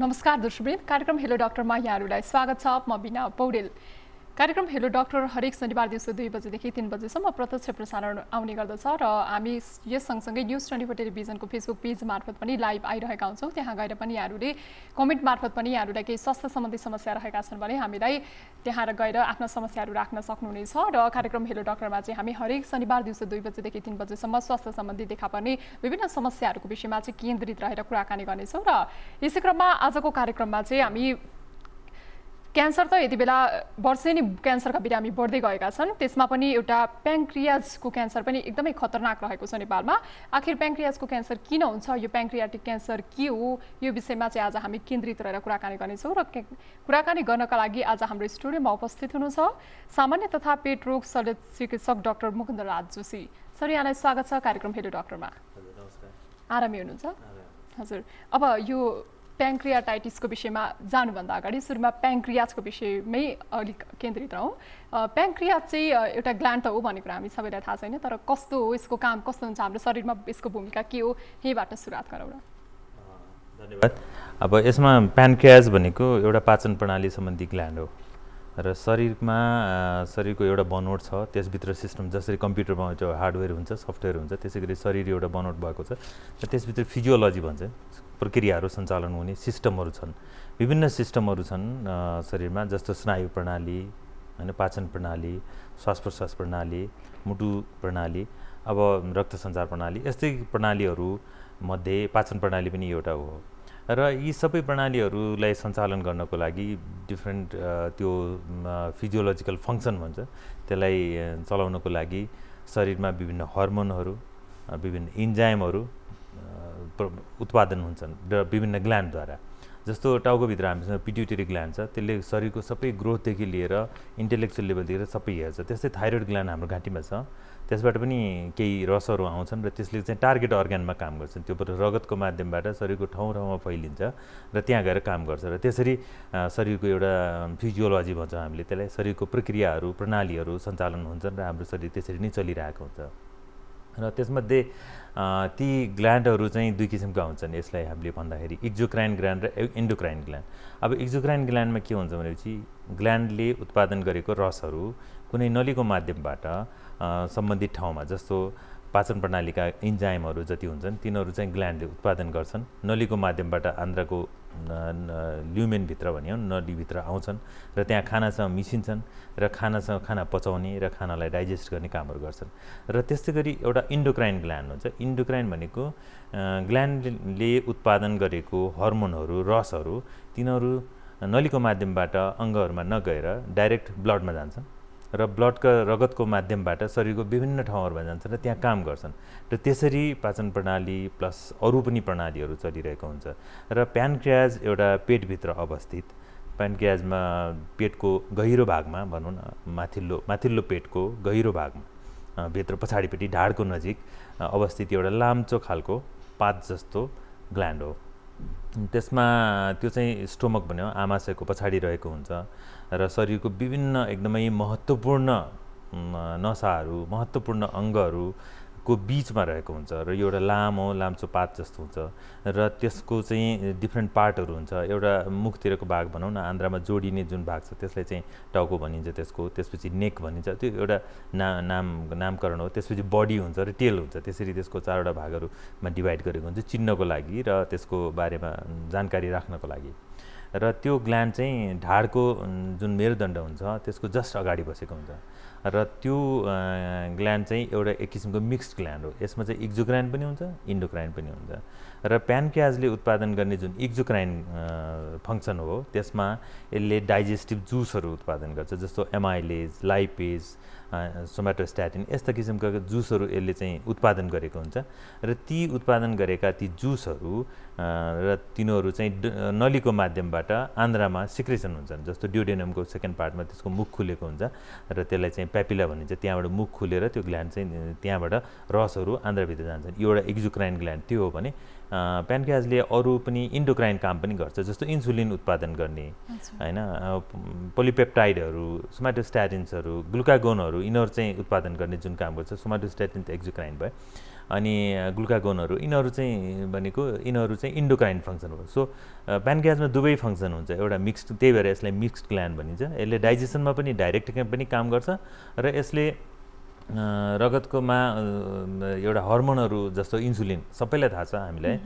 नमस्कार दर्शकवृन्द कार्यक्रम हेलो डाक्टरमा यहाँहरूलाई स्वागत छ म बिना पौडेल कार्यक्रम हेलो डक्टर हरेक शनिबार दिउँसो दुई बजेदेखि तिन बजेसम्म प्रत्यक्ष प्रसारण आउने गर्दछ र हामी यस सँगसँगै न्युज ट्वेन्टी फोर टेलिभिजनको फेसबुक पेज मार्फत पनि लाइभ आइरहेका हुन्छौँ त्यहाँ गएर पनि यहाँहरूले कमेन्ट मार्फत पनि यहाँहरूलाई केही स्वास्थ्य सम्बन्धी समस्या रहेका छन् भने हामीलाई त्यहाँ गएर आफ्ना समस्याहरू राख्न सक्नुहुनेछ र कार्यक्रम हेलो डक्टरमा चाहिँ हामी हरेक शनिबार दिउँसो दुई बजेदेखि तिन बजेसम्म स्वास्थ्य सम्बन्धी देखा पर्ने विभिन्न समस्याहरूको विषयमा चाहिँ केन्द्रित रहेर कुराकानी गर्नेछौँ र यसै क्रममा आजको कार्यक्रममा चाहिँ हामी क्यान्सर त यति बेला नै क्यान्सरका बिरामी बढ्दै गएका छन् त्यसमा पनि एउटा प्याङ्क्रियाजको क्यान्सर पनि एकदमै खतरनाक रहेको छ नेपालमा आखिर प्याङ्क्रियाजको क्यान्सर किन हुन्छ यो प्याङ्क्रियाटिक क्यान्सर के हो यो विषयमा चाहिँ आज हामी केन्द्रित रहेर कुराकानी गर्नेछौँ र कुराकानी गर्नका लागि आज हाम्रो स्टुडियोमा उपस्थित हुनुहुन्छ सामान्य तथा पेट रोग शल्य चिकित्सक डाक्टर मुकुन्द राज जोशी सर यहाँलाई स्वागत छ कार्यक्रम हेलो डाक्टरमा आरामै हुनुहुन्छ हजुर अब यो प्याङ्क्रियाटाइटिसको विषयमा जानुभन्दा अगाडि सुरुमा प्याङ्क्रियाजको विषयमै अलिक केन्द्रित रहौँ प्याङ्क्रिया चाहिँ एउटा ग्ल्यान्ड त हो भन्ने कुरा हामी सबैलाई थाहा छैन तर कस्तो हो यसको काम कस्तो हुन्छ हाम्रो शरीरमा यसको भूमिका के हो यहीबाट सुरुवात गरौँ धन्यवाद अब यसमा प्यानक्रियाज भनेको एउटा पाचन प्रणाली सम्बन्धी ग्ल्यान्ड हो र शरीरमा शरीरको एउटा बनोट छ त्यसभित्र सिस्टम जसरी कम्प्युटरमा त्यो हार्डवेयर हुन्छ सफ्टवेयर हुन्छ त्यसै गरी शरीर एउटा बनोट भएको छ र त्यसभित्र फिजियोलोजी भन्छ प्रक्रियाहरू सञ्चालन हुने सिस्टमहरू छन् विभिन्न सिस्टमहरू छन् शरीरमा जस्तो स्नायु प्रणाली होइन पाचन प्रणाली श्वास प्रश्वास प्रणाली मुटु प्रणाली अब रक्त सञ्चार प्रणाली यस्तै प्रणालीहरू मध्ये पाचन प्रणाली पनि एउटा हो र यी सबै प्रणालीहरूलाई सञ्चालन गर्नको लागि डिफ्रेन्ट त्यो फिजियोलोजिकल फङ्सन भन्छ त्यसलाई चलाउनको लागि शरीरमा विभिन्न हर्मोनहरू विभिन्न इन्जाइमहरू उत्पादन हुन्छन् विभिन्न ग्ल्यान्डद्वारा जस्तो टाउकोभित्र हामीसँग पिट्युटेरी ग्ल्यान्ड छ त्यसले शरीरको सबै ग्रोथदेखि लिएर इन्टेलेक्चुअल लेभलदेखि सबै हेर्छ त्यस्तै थाइरोइड ग्ल्यान्ड हाम्रो घाँटीमा छ त्यसबाट पनि केही रसहरू आउँछन् र त्यसले चाहिँ टार्गेट अर्ग्यानमा काम गर्छन् त्यो रगतको माध्यमबाट शरीरको ठाउँ ठाउँमा फैलिन्छ र त्यहाँ गएर काम गर्छ र त्यसरी शरीरको एउटा फिजियोलोजी भन्छौँ हामीले त्यसलाई शरीरको प्रक्रियाहरू प्रणालीहरू सञ्चालन हुन्छन् र हाम्रो शरीर त्यसरी नै चलिरहेको हुन्छ र त्यसमध्ये ती ग्ल्यान्डहरू चाहिँ दुई किसिमका हुन्छन् यसलाई हामीले भन्दाखेरि इक्जोक्राइन ग्ल्यान्ड र इन्डोक्राइन ग्ल्यान्ड अब इक्जोक्राइन ग्ल्यान्डमा के हुन्छ भनेपछि ग्ल्यान्डले उत्पादन गरेको रसहरू कुनै नलीको माध्यमबाट सम्बन्धित ठाउँमा जस्तो पाचन प्रणालीका इन्जाइमहरू जति हुन्छन् तिनीहरू चाहिँ ग्ल्यान्डले उत्पादन गर्छन् नलीको माध्यमबाट आन्द्राको ल्युमेनभित्र भन्यो नलीभित्र आउँछन् र त्यहाँ खानासँग मिसिन्छन् र खानासँग खाना पचाउने र खानालाई डाइजेस्ट गर्ने कामहरू गर्छन् र त्यस्तै गरी एउटा इन्डोक्राइन ग्ल्यान्ड हुन्छ इन्डोक्राइन भनेको ग्ल्यान्डले उत्पादन गरेको हर्मोनहरू रसहरू तिनीहरू नलीको माध्यमबाट अङ्गहरूमा नगएर डाइरेक्ट ब्लडमा जान्छन् र ब्लडका रगतको माध्यमबाट शरीरको विभिन्न ठाउँहरूमा जान्छन् र त्यहाँ काम गर्छन् र त्यसरी पाचन प्रणाली प्लस अरू पनि प्रणालीहरू चलिरहेको हुन्छ र प्यानक्रियाज एउटा पेटभित्र अवस्थित प्यान्क्रियाजमा पेटको गहिरो भागमा भनौँ न माथिल्लो माथिल्लो पेटको गहिरो भागमा भित्र पछाडिपट्टि ढाडको नजिक अवस्थित एउटा लाम्चो खालको पात जस्तो ग्ल्यान्ड हो त्यसमा त्यो चाहिँ स्टोमक भन्यो आमाशयको पछाडि रहेको हुन्छ र शरीरको विभिन्न एकदमै महत्त्वपूर्ण नसाहरू महत्त्वपूर्ण अङ्गहरू को बिचमा रहेको हुन्छ र यो एउटा लामो लाम्चो पात जस्तो हुन्छ र त्यसको चाहिँ डिफ्रेन्ट पार्टहरू हुन्छ एउटा मुखतिरको भाग भनौँ न आन्द्रामा जोडिने जुन भाग छ त्यसलाई चाहिँ टाउको भनिन्छ त्यसको त्यसपछि नेक भनिन्छ त्यो एउटा ना नाम नामकरण हो त्यसपछि बडी हुन्छ र टेल हुन्छ त्यसरी त्यसको चारवटा भागहरूमा डिभाइड गरेको हुन्छ चिन्नको लागि र त्यसको बारेमा जानकारी राख्नको लागि र त्यो ग्ल्यान्ड चाहिँ ढाडको जुन मेरुदण्ड हुन्छ त्यसको जस्ट अगाडि बसेको हुन्छ र त्यो ग्ल्यान्ड चाहिँ एउटा एक किसिमको मिक्स्ड ग्ल्यान्ड हो यसमा चाहिँ इक्जोक्राइन पनि हुन्छ इन्डोक्राइन पनि हुन्छ र प्यानक्रियाजले उत्पादन गर्ने जुन इक्जोक्राइन फङ्सन हो त्यसमा यसले डाइजेस्टिभ जुसहरू उत्पादन गर्छ जस्तो एमाइलेज लाइपेज सोमाटोस्ट्याटिन यस्ता किसिमका जुसहरू यसले चाहिँ उत्पादन गरेको हुन्छ र ती उत्पादन गरेका ती जुसहरू र तिनीहरू चाहिँ नलीको माध्यमबाट आन्द्रामा सिक्रेसन हुन्छन् जस्तो ड्युडेनियमको सेकेन्ड पार्टमा त्यसको मुख खुलेको हुन्छ र त्यसलाई चाहिँ प्यापिला भनिन्छ त्यहाँबाट मुख खुलेर त्यो ग्ल्यान्ड चाहिँ त्यहाँबाट रसहरू आन्द्राभित्र जान्छन् एउटा एक्जुक्राइन ग्ल्यान्ड त्यो हो भने प्यानक्रियाजले अरू पनि इन्डोक्राइन काम पनि गर्छ जस्तो इन्सुलिन उत्पादन गर्ने होइन पोलिपेप्टाइडहरू सोमाटोस्ट्याटिन्सहरू ग्लुकागोनहरू यिनीहरू चाहिँ उत्पादन गर्ने जुन काम गर्छ सोमाटोस्ट्याटिन त एक्जोक्राइन भयो अनि ग्लुकागोनहरू यिनीहरू चाहिँ भनेको यिनीहरू चाहिँ इन्डोक्राइन फङ्सन हो सो प्यानक्रियाजमा दुवै फङ्सन हुन्छ एउटा मिक्स्ड त्यही भएर यसलाई मिक्स्ड ग्ल्यान्ड भनिन्छ यसले डाइजेसनमा पनि डाइरेक्ट पनि काम गर्छ र यसले रगतकोमा एउटा हर्मोनहरू जस्तो इन्सुलिन सबैलाई थाहा छ हामीलाई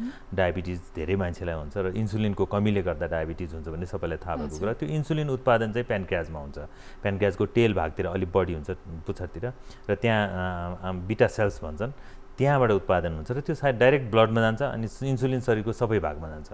डायबिटिज धेरै मान्छेलाई हुन्छ र इन्सुलिनको कमीले गर्दा डायबिटिज हुन्छ भन्ने सबैलाई थाहा भएको कुरा त्यो इन्सुलिन उत्पादन चाहिँ प्यानक्याजमा हुन्छ प्यानक्याजको टेल भागतिर अलिक बढी हुन्छ पुच्छरतिर र त्यहाँ बिटा सेल्स भन्छन् त्यहाँबाट उत्पादन हुन्छ र त्यो सायद डाइरेक्ट ब्लडमा जान्छ अनि इन्सुलिन शरीरको सबै भागमा जान्छ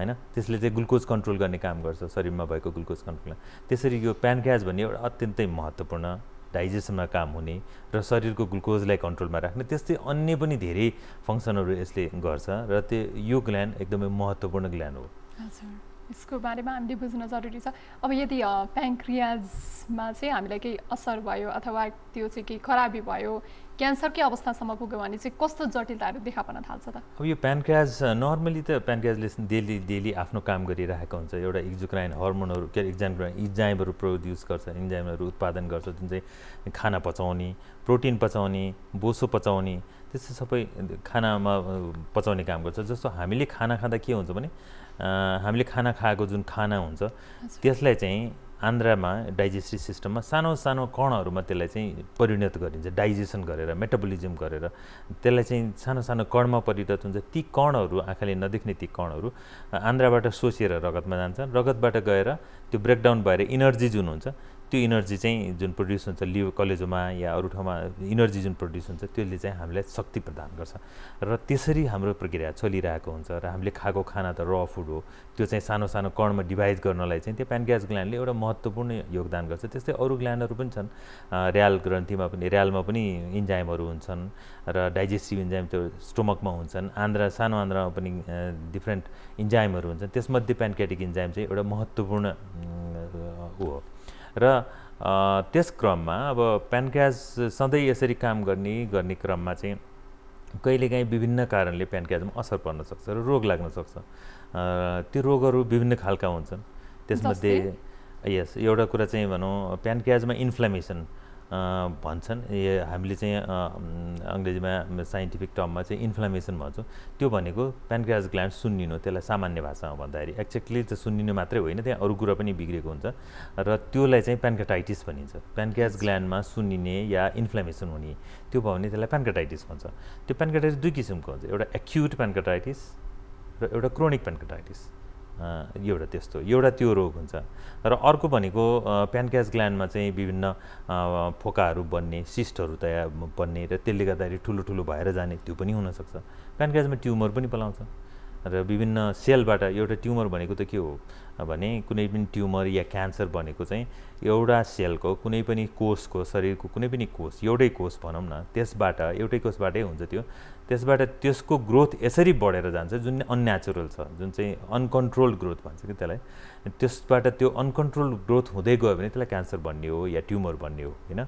होइन त्यसले चाहिँ ग्लुकोज कन्ट्रोल गर्ने काम गर्छ शरीरमा भएको ग्लुकोज कन्ट्रोल त्यसरी यो प्यानक्याज भन्ने एउटा अत्यन्तै महत्त्वपूर्ण डाइजेसनमा काम हुने र शरीरको ग्लुकोजलाई कन्ट्रोलमा राख्ने त्यस्तै अन्य पनि धेरै फङ्सनहरू यसले गर्छ र त्यो यो ग्ल्यान्ड एकदमै महत्त्वपूर्ण ग्ल्यान्ड हो यसको बारेमा हामीले बुझ्न जरुरी छ अब यदि प्याङ्क्रियाजमा चाहिँ हामीलाई केही असर भयो अथवा त्यो चाहिँ केही खराबी भयो क्यान्सरकै अवस्थासम्म पुग्यो भने चाहिँ कस्तो जटिलताहरू देखा पर्न थाल्छ त अब यो प्यानक्रियाज नर्मली त प्यानक्रियाजले डेली डेली आफ्नो काम गरिरहेको हुन्छ एउटा इक्जुक्राइन हर्मोनहरू के अरे इक्जाम इन्जाइमहरू प्रड्युस गर्छ इन्जाइमहरू उत्पादन गर्छ जुन चाहिँ खाना पचाउने प्रोटिन पचाउने बोसो पचाउने त्यस्तो सबै खानामा पचाउने काम गर्छ जस्तो हामीले खाना खाँदा के हुन्छ भने हामीले खाना खाएको जुन खाना हुन्छ त्यसलाई चाहिँ आन्द्रामा डाइजेस्टिभ सिस्टममा सानो सानो कणहरूमा त्यसलाई चाहिँ परिणत गरिन्छ डाइजेसन गरेर मेटाबोलिजम गरेर त्यसलाई चाहिँ सानो सानो कणमा परिणत हुन्छ ती कणहरू आँखाले नदेख्ने ती कणहरू आन्द्राबाट सोसिएर रगतमा जान्छन् रगतबाट गएर त्यो ब्रेकडाउन भएर इनर्जी जुन हुन्छ त्यो इनर्जी चाहिँ जुन प्रड्युस हुन्छ लियो कलेजोमा या अरू ठाउँमा इनर्जी जुन प्रड्युस हुन्छ त्यसले चाहिँ हामीलाई शक्ति प्रदान गर्छ र त्यसरी हाम्रो प्रक्रिया चलिरहेको हुन्छ र हामीले खाएको खाना त र फुड हो त्यो चाहिँ सानो सानो कणमा डिभाइड गर्नलाई चाहिँ त्यो प्यानग्यास ग्ल्यान्डले एउटा महत्त्वपूर्ण योगदान गर्छ त्यस्तै अरू ग्ल्यान्डहरू पनि छन् ऱ्याल ग्रन्थीमा पनि ऱ्यालमा पनि इन्जाइमहरू हुन्छन् र डाइजेस्टिभ इन्जाइम त्यो स्टोमकमा हुन्छन् आन्द्रा सानो आन्द्रामा पनि डिफ्रेन्ट इन्जाइमहरू हुन्छन् त्यसमध्ये प्यानकेटिक इन्जाइम चाहिँ एउटा महत्त्वपूर्ण ऊ हो र त्यस क्रममा अब प्यानक्याज सधैँ यसरी काम गर्ने गर्ने क्रममा चाहिँ कहिलेकाहीँ विभिन्न कारणले प्यानक्याजमा असर पर्न सक्छ र रोग लाग्न सक्छ त्यो रोगहरू विभिन्न खालका हुन्छन् त्यसमध्ये यस एउटा कुरा चाहिँ भनौँ प्यानक्याजमा इन्फ्लामेसन भन्छन् हामीले चाहिँ अङ्ग्रेजीमा साइन्टिफिक टर्ममा चाहिँ इन्फ्लामेसन भन्छौँ त्यो भनेको प्यानक्रियाज ग्ल्यान्ड सुन्निनु त्यसलाई सामान्य भाषामा भन्दाखेरि एक्ज्याक्टली त्यो सुन्निनु मात्रै होइन त्यहाँ अरू कुरा पनि बिग्रेको हुन्छ र त्यसलाई चाहिँ प्यानकाटाइटिस भनिन्छ प्यानक्रियाज ग्ल्यान्डमा सुन्निने या इन्फ्लामेसन हुने त्यो भयो भने त्यसलाई प्यानकाटाइटिस भन्छ त्यो प्यानकाटाइटिस दुई किसिमको हुन्छ एउटा एक्युट प्यानकाटाइटिस र एउटा क्रोनिक प्यानकाटाइटिस एउटा त्यस्तो एउटा त्यो रोग हुन्छ र अर्को भनेको प्यानक्यास ग्ल्यान्डमा चाहिँ विभिन्न फोकाहरू बन्ने सिस्टहरू तयार बन्ने र त्यसले गर्दाखेरि ठुलो ठुलो भएर जाने त्यो पनि हुनसक्छ प्यानक्यासमा ट्युमर पनि पलाउँछ र विभिन्न सेलबाट एउटा ट्युमर भनेको त के हो भने कुनै पनि ट्युमर या क्यान्सर भनेको चाहिँ एउटा सेलको कुनै पनि कोषको शरीरको कुनै पनि कोष एउटै कोष भनौँ न त्यसबाट एउटै कोषबाटै हुन्छ त्यो त्यसबाट त्यसको ग्रोथ यसरी बढेर जान्छ जुन अन्नेचुरल छ जुन चाहिँ अनकन्ट्रोल्ड ग्रोथ भन्छ कि त्यसलाई त्यसबाट त्यो अनकन्ट्रोल ग्रोथ हुँदै गयो भने त्यसलाई क्यान्सर भन्ने हो या ट्युमर भन्ने हो होइन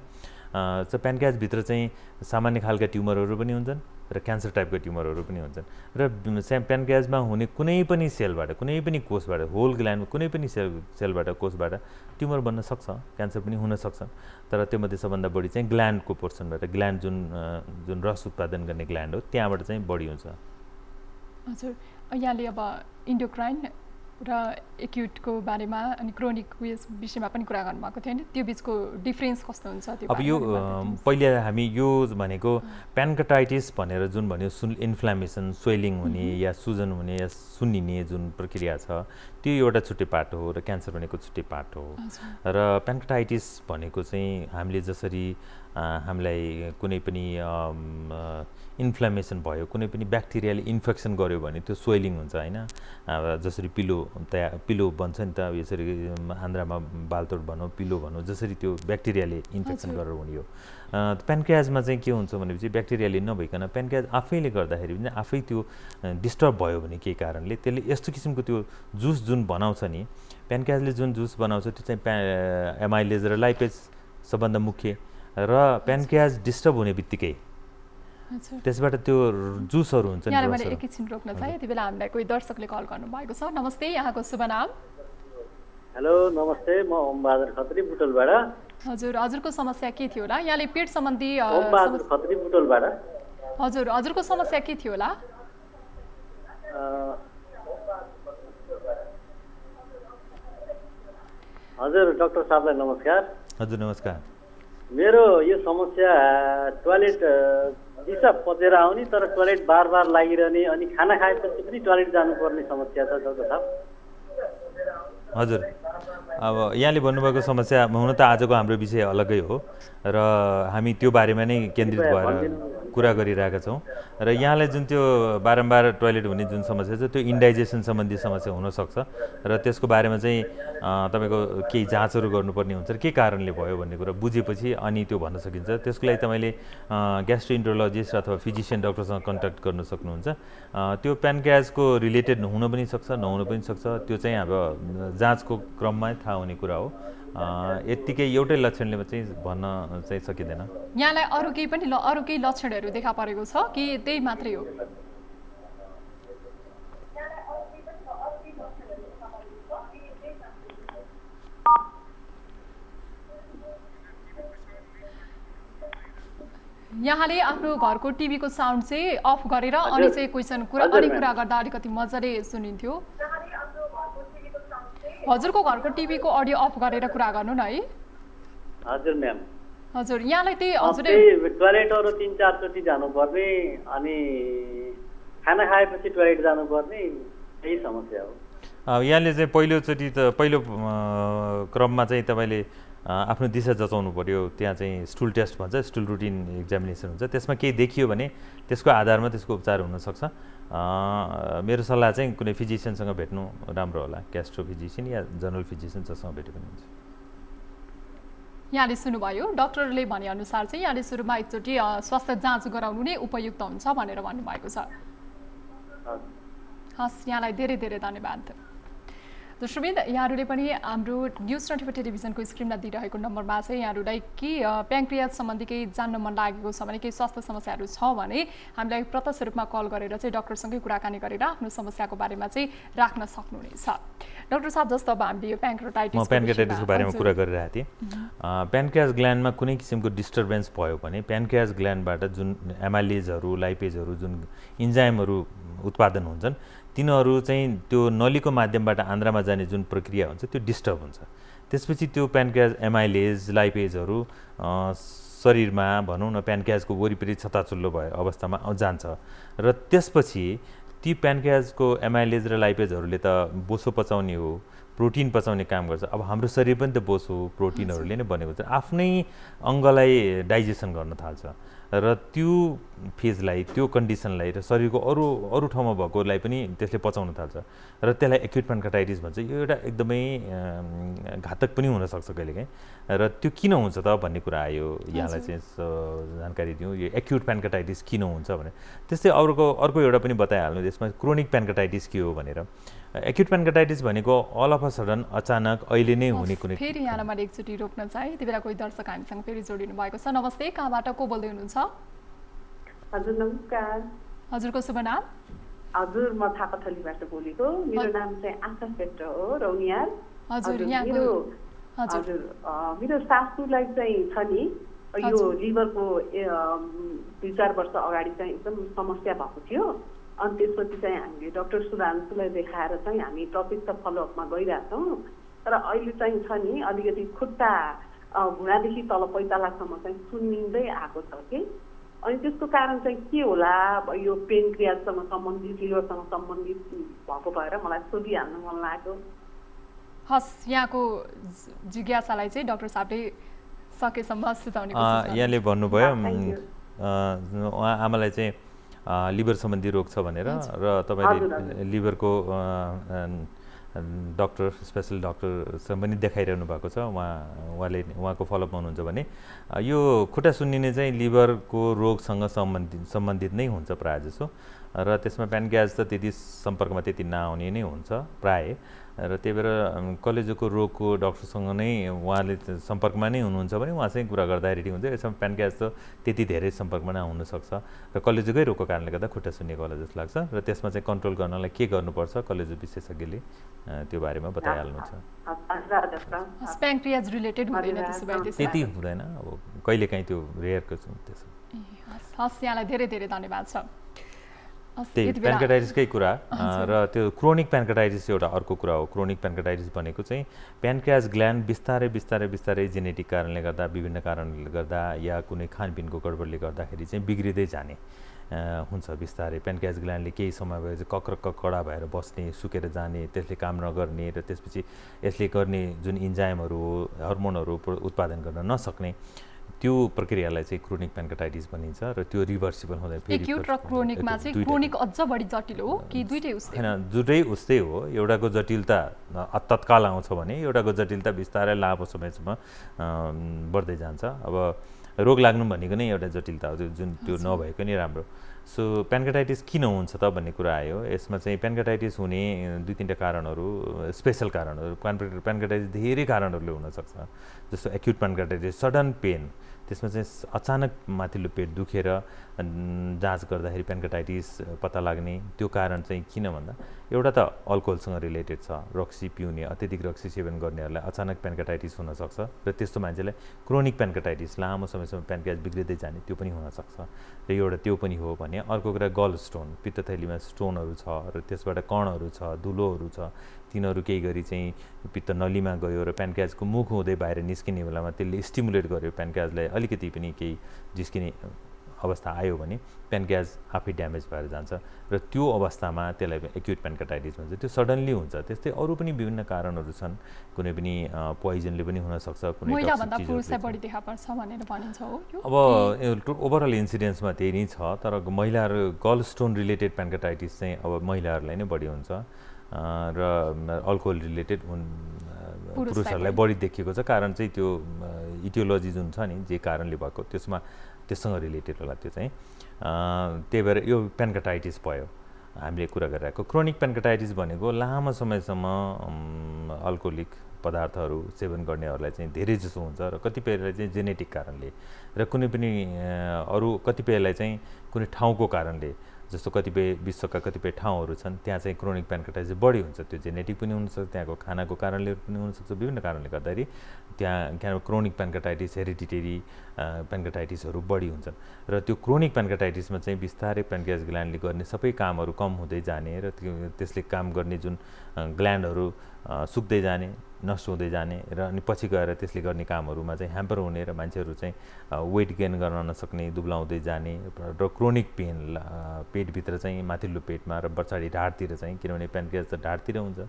प्यानक्याजभित्र चाहिँ सामान्य खालका ट्युमरहरू पनि हुन्छन् र क्यान्सर टाइपको ट्युमरहरू पनि हुन्छन् र प्यानक्रियाजमा हुने कुनै पनि सेलबाट कुनै पनि कोषबाट होल ग्ल्यान्ड कुनै पनि सेल सेलबाट कोषबाट ट्युमर बन्न सक्छ क्यान्सर पनि हुनसक्छ तर त्योमध्ये सबभन्दा बढी चाहिँ ग्ल्यान्डको पोर्सनबाट ग्ल्यान्ड जुन जुन रस उत्पादन गर्ने ग्ल्यान्ड हो त्यहाँबाट चाहिँ बढी हुन्छ हजुर यहाँले अब इन्डोक्राइन र एक्युटको बारेमा अनि क्रोनिक उयस विषयमा पनि कुरा गर्नुभएको थियो नि त्यो बिचको डिफ्रेन्स कस्तो हुन्छ अब यो पहिले हामी यो भनेको प्यानकटाइटिस भनेर जुन भन्यो सुन इन्फ्लामेसन स्वेलिङ हुने या सुजन हुने या सुनिने जुन प्रक्रिया छ त्यो एउटा छुट्टै पाटो हो र क्यान्सर भनेको छुट्टै पाटो हो र प्यानकटाइटिस भनेको चाहिँ हामीले जसरी हामीलाई कुनै पनि इन्फ्लामेसन भयो कुनै पनि ब्याक्टेरियाले इन्फेक्सन गर्यो भने त्यो स्वेलिङ हुन्छ होइन जसरी पिलो तया पिलो भन्छ नि त यसरी आन्द्रामा बालतोड भनौँ पिलो भनौँ जसरी त्यो ब्याक्टेरियाले इन्फेक्सन गरेर हुने हो प्यानक्रियाजमा चाहिँ के हुन्छ भनेपछि ब्याक्टेरियाले नभइकन प्यानक्रियाज आफैले गर्दाखेरि पनि आफै त्यो डिस्टर्ब भयो भने केही कारणले त्यसले यस्तो किसिमको त्यो जुस जुन बनाउँछ नि प्यानक्रियाजले जुन जुस बनाउँछ त्यो चाहिँ प्या एमाइलेज र लाइपेज सबभन्दा मुख्य र प्यानक्रियाज डिस्टर्ब हुने बित्तिकै त्यसबाट त्यो जुसहरू हुन्छ मैले एकैछिन रोक्न छ यति बेला हामीलाई कोही दर्शकले कल गर्नु भएको छ नमस्ते यहाँको शुभ नाम हेलो नमस्ते म ओम बहादुर खत्री बुटोलबाट हजुर हजुरको समस्या के थियो होला यहाँले पेट सम्बन्धी ओम बहादुर खत्री बुटोलबाट हजुर हजुरको समस्या के थियो होला हजुर डाक्टर साहबलाई नमस्कार हजुर नमस्कार मेरो यो समस्या टोयलेट दिशा पचेर आउने तर टोयलेट बार बार लागिरहने अनि खाना खाएपछि पनि टोयलेट जानुपर्ने समस्या छ साहब हजुर अब यहाँले भन्नुभएको समस्या हुन त आजको हाम्रो विषय अलग्गै हो र हामी त्यो बारेमा नै केन्द्रित भएर कुरा गरिरहेका छौँ र यहाँलाई जुन त्यो बारम्बार टोयलेट हुने जुन समस्या छ त्यो इन्डाइजेसन सम्बन्धी समस्या हुनसक्छ र त्यसको बारेमा चाहिँ तपाईँको केही जाँचहरू गर्नुपर्ने हुन्छ र के कारणले भयो भन्ने कुरा बुझेपछि अनि त्यो भन्न सकिन्छ त्यसको लागि तपाईँले ग्यास्ट्रोइन्ट्रोलोजिस्ट अथवा फिजिसियन डक्टरसँग कन्ट्याक्ट गर्न सक्नुहुन्छ त्यो प्यानक्याजको रिलेटेड हुन पनि सक्छ नहुन पनि सक्छ त्यो चाहिँ अब जाँचको क्रममा थाहा हुने कुरा हो यत्तिकै एउटै लक्षणले चाहिँ भन्न चाहिँ सकिँदैन यहाँलाई अरू केही पनि अरू केही लक्षणहरू देखा परेको छ कि त्यही मात्रै हो यहाँले आफ्नो घरको टिभीको साउन्ड चाहिँ अफ गरेर अनि चाहिँ क्वेसन कुरा अनि कुरा गर्दा अलिकति मजाले सुनिन्थ्यो हजुरको घरको टिभीको अडियो अफ गरेर कुरा गर्नु न है हजुर म्याम हजुर यहाँलाई त्यही हजुर टोइलेटहरू तिन चारचोटि जानुपर्ने अनि खाना खाएपछि जानु जानुपर्ने यही समस्या हो यहाँले चाहिँ पहिलोचोटि त पहिलो क्रममा चाहिँ तपाईँले आफ्नो दिशा जचाउनु पऱ्यो त्यहाँ चाहिँ स्टुल टेस्ट भन्छ स्टुल रुटिन एक्जामिनेसन हुन्छ त्यसमा केही देखियो भने त्यसको आधारमा त्यसको उपचार हुनसक्छ मेरो सल्लाह चाहिँ कुनै फिजिसियनसँग भेट्नु राम्रो होला क्यास्ट्रो फिजिसियन या जनरल फिजिसियन जससँग भेटे पनि हुन्छ यहाँले सुन्नुभयो डक्टरले भनेअनुसार चाहिँ यहाँले सुरुमा एकचोटि स्वास्थ्य जाँच गराउनु नै उपयुक्त हुन्छ भनेर भन्नुभएको छ हस् यहाँलाई धेरै धेरै धन्यवाद सुविद यहाँहरूले पनि हाम्रो न्युज ट्वेन्टी फोर टेलिभिजनको स्क्रिनमा दिइरहेको नम्बरमा चाहिँ यहाँहरूलाई के प्याङ्क्रियाज सम्बन्धी केही जान्न मन लागेको छ भने केही स्वास्थ्य समस्याहरू छ भने हामीलाई प्रत्यक्ष रूपमा कल गरेर चाहिँ डक्टरसँगै कुराकानी गरेर आफ्नो समस्याको बारेमा चाहिँ राख्न सक्नुहुनेछ डक्टर साहब जस्तो अब हामीले यो प्याङ्क्रोटाइटिस म बारेमा कुरा गरिरहेको थिएँ प्यान्क्रियाज ग्ल्यान्डमा कुनै किसिमको डिस्टर्बेन्स भयो भने प्यान्क्रियाज ग्ल्यान्डबाट जुन एमालेजहरू लाइपेजहरू जुन इन्जाइमहरू उत्पादन हुन्छन् तिनीहरू चाहिँ त्यो नलीको माध्यमबाट आन्द्रामा जाने जुन प्रक्रिया हुन्छ त्यो डिस्टर्ब हुन्छ त्यसपछि त्यो प्यानक्याज एमाइलेज लाइपेजहरू शरीरमा भनौँ न प्यानक्याजको वरिपरि छताचुल्लो भयो अवस्थामा जान्छ र त्यसपछि ती प्यानक्याजको एमाइलेज र लाइपेजहरूले त बोसो पचाउने हो प्रोटिन पचाउने काम गर्छ अब हाम्रो शरीर पनि त बोसो हो प्रोटिनहरूले नै बनेको छ आफ्नै अङ्गलाई डाइजेसन गर्न थाल्छ र त्यो फेजलाई त्यो कन्डिसनलाई र शरीरको अरू अरू ठाउँमा भएकोलाई पनि त्यसले पचाउन थाल्छ र त्यसलाई एक्युट पेन्काटाइटिस भन्छ यो एउटा एकदमै घातक पनि हुनसक्छ कहिलेकाहीँ र त्यो किन हुन्छ त भन्ने कुरा आयो यहाँलाई चाहिँ जानकारी दिउँ यो एक्युट पेन्काटाइटिस किन हुन्छ भने त्यस्तै अर्को अर्को एउटा पनि बताइहाल्नु यसमा क्रोनिक पेन्काटाइटिस के हो भनेर एक्युट पेन्कटाइटिस भनेको अल अफ अ सडन अचानक अहिले नै हुने कुनै फेरि यहाँलाई मैले एकचोटि रोक्न चाहे त्यति बेला कोही दर्शक हामीसँग फेरि जोडिनु भएको छ नमस्ते कहाँबाट को बोल्दै हुनुहुन्छ हजुर नमस्कार हजुरको शुभ नाम हजुर म थापाथलीबाट बोलेको मेरो नाम चाहिँ आशा श्रेष्ठ हो रौनियाल हजुर हजुर मेरो सासूलाई चाहिँ छ नि यो लिभरको दुई चार वर्ष अगाडि चाहिँ एकदम समस्या भएको थियो अनि त्यसपछि चाहिँ हामीले डक्टर सुधांशुलाई देखाएर चाहिँ हामी टपिक त फलोअपमा गइरहेछौँ तर अहिले चाहिँ छ नि अलिकति खुट्टा घुँडादेखि तल पैतालासम्म चाहिँ सुन्निँदै आएको छ कि अनि त्यसको कारण चाहिँ के होला यो पेन क्रियासँग सम्बन्धित लिभरसँग सम्बन्धित भएको भएर मलाई सोधिहाल्नु मन लाग्यो हस् यहाँको जिज्ञासालाई चाहिँ डक्टर साहबले सकेसम्म सुझाउने यहाँले भन्नुभयो उहाँ आमालाई चाहिँ लिभर सम्बन्धी रोग छ भनेर र तपाईँले लिभरको डक्टर स्पेसल डक्टरसँग पनि देखाइरहनु भएको छ उहाँ उहाँले उहाँको फलोअपमा हुनुहुन्छ भने यो खुट्टा सुन्निने चाहिँ लिभरको रोगसँग सम्बन्धित सम्बन्धित नै हुन्छ प्रायः जसो र त्यसमा प्यान ग्यास त त्यति सम्पर्कमा त्यति नआउने नै हुन्छ प्राय र त्यही भएर कलेजोको रोगको डक्टरसँग नै उहाँले सम्पर्कमा नै हुनुहुन्छ भने उहाँसँग कुरा गर्दा रेडी हुन्छ यसमा प्यान ग्यास त त्यति धेरै सम्पर्कमा नै हुनसक्छ र कलेजोकै रोगको कारणले गर्दा खुट्टा सुन्निएको होला जस्तो लाग्छ र त्यसमा चाहिँ कन्ट्रोल गर्नलाई के गर्नुपर्छ कलेजो विशेषज्ञले त्यो बारेमा बताइहाल्नु छ त्यति हुँदैन अब कहिलेकाहीँ त्यो रेयरको छ त्यसो हस् यहाँलाई धेरै धेरै धन्यवाद छ त्यही प्यान्क्राटाइटिसकै कुरा र त्यो क्रोनिक प्यान्क्राटाइटिस एउटा अर्को कुरा हो क्रोनिक प्यान्क्राटाइटिस भनेको चाहिँ प्यानक्रियाज ग्ल्यान्ड बिस्तारै बिस्तारै बिस्तारै जेनेटिक कारणले गर्दा विभिन्न कारणले गर्दा या कुनै खानपिनको गडबडले गर्दाखेरि चाहिँ बिग्रिँदै जाने हुन्छ बिस्तारै प्यानक्रियाज ग्ल्यान्डले केही समय भएपछि कक्रक कडा भएर बस्ने सुकेर जाने त्यसले काम नगर्ने र त्यसपछि यसले गर्ने जुन इन्जाइमहरू हो हर्मोनहरू उत्पादन गर्न नसक्ने त्यो प्रक्रियालाई चाहिँ क्रोनिक पेन्कटाइटिस भनिन्छ र त्यो रिभर्सिबल हुँदैन होइन दुइटै उस्तै हो एउटाको जटिलता तत्काल आउँछ भने एउटाको जटिलता बिस्तारै लामो समयसम्म बढ्दै जान्छ अब रोग लाग्नु भनेको नै एउटा जटिलता हो त्यो जुन त्यो नभएको नै राम्रो सो पेन्काटाइटिस किन हुन्छ त भन्ने कुरा आयो यसमा चाहिँ पेन्काटाइटिस हुने दुई तिनवटा कारणहरू स्पेसल कारणहरू पेन पेन्काटाइटिस धेरै कारणहरूले हुनसक्छ जस्तो एक्युट पेन्काटाइटिस सडन पेन त्यसमा चाहिँ अचानक माथिल्लो पेट दुखेर जाँच गर्दाखेरि पेन्कटाइटिस पत्ता लाग्ने त्यो कारण चाहिँ किन भन्दा एउटा त अल्कोहलसँग रिलेटेड छ रक्सी पिउने अत्यधिक रक्सी सेवन गर्नेहरूलाई अचानक पेन्कटाइटिस हुनसक्छ र त्यस्तो मान्छेलाई क्रोनिक पेन्कटाइटिस लामो समयसम्म पेन्क्रियाज बिग्रिँदै जाने त्यो पनि हुनसक्छ र एउटा त्यो पनि हो भने अर्को कुरा गल स्टोन पित्तथैलीमा स्टोनहरू छ र त्यसबाट कणहरू छ धुलोहरू छ तिनीहरू केही गरी चाहिँ पित्त नलीमा गयो र प्यानक्याजको मुख हुँदै बाहिर निस्किने बेलामा त्यसले स्टिमुलेट गर्यो प्यानक्याजलाई अलिकति पनि केही जिस्किने अवस्था आयो भने प्यानक्याज आफै ड्यामेज भएर जान्छ र त्यो अवस्थामा त्यसलाई एक्युट प्यानकाटाइटिस भन्छ त्यो सडनली हुन्छ त्यस्तै अरू पनि विभिन्न कारणहरू छन् कुनै पनि पोइजनले पनि हुनसक्छ कुनै अब ओभरअल इन्सिडेन्समा त्यही नै छ तर महिलाहरू गल स्टोन रिलेटेड प्यानकाटाइटिस चाहिँ अब महिलाहरूलाई नै बढी हुन्छ र अल्कोहल रिलेटेड पुरुषहरूलाई बढी देखिएको छ कारण चाहिँ त्यो इटियोलोजी जुन छ नि जे कारणले भएको त्यसमा त्यससँग रिलेटेड होला त्यो चाहिँ त्यही भएर यो पेन्काटाइटिस भयो हामीले कुरा गरिरहेको क्रोनिक पेन्काटाइटिस भनेको लामो समयसम्म अल्कोहोलिक पदार्थहरू सेवन गर्नेहरूलाई चाहिँ धेरै जसो हुन्छ र कतिपयलाई चाहिँ जेनेटिक कारणले र कुनै पनि अरू कतिपयलाई चाहिँ कुनै ठाउँको कारणले जस्तो कतिपय विश्वका कतिपय ठाउँहरू छन् त्यहाँ चाहिँ क्रोनिक प्यानक्राइटिस बढी हुन्छ त्यो जेनेटिक पनि हुनसक्छ त्यहाँको खानाको कारणले पनि हुनसक्छ विभिन्न कारणले गर्दाखेरि त्यहाँ क्या क्रोनिक प्यानक्राइटिस हेरिडिटेरी प्यानक्राइटिसहरू बढी हुन्छन् र त्यो क्रोनिक प्यानक्राइटिसमा चाहिँ बिस्तारै प्यानकेज ग्ल्यान्डले गर्ने सबै कामहरू कम हुँदै जाने र त्यसले काम गर्ने जुन ग्ल्यान्डहरू सुक्दै जाने नष्ट हुँदै जाने र अनि पछि गएर त्यसले गर्ने कामहरूमा चाहिँ ह्याम्पर हुने र मान्छेहरू चाहिँ वेट गेन गर्न नसक्ने दुब्लाउँदै जाने र क्रोनिक पेन पेटभित्र चाहिँ माथिल्लो पेटमा र पछाडि ढाडतिर चाहिँ किनभने प्यानक्रियाज त ढाडतिर हुन्छ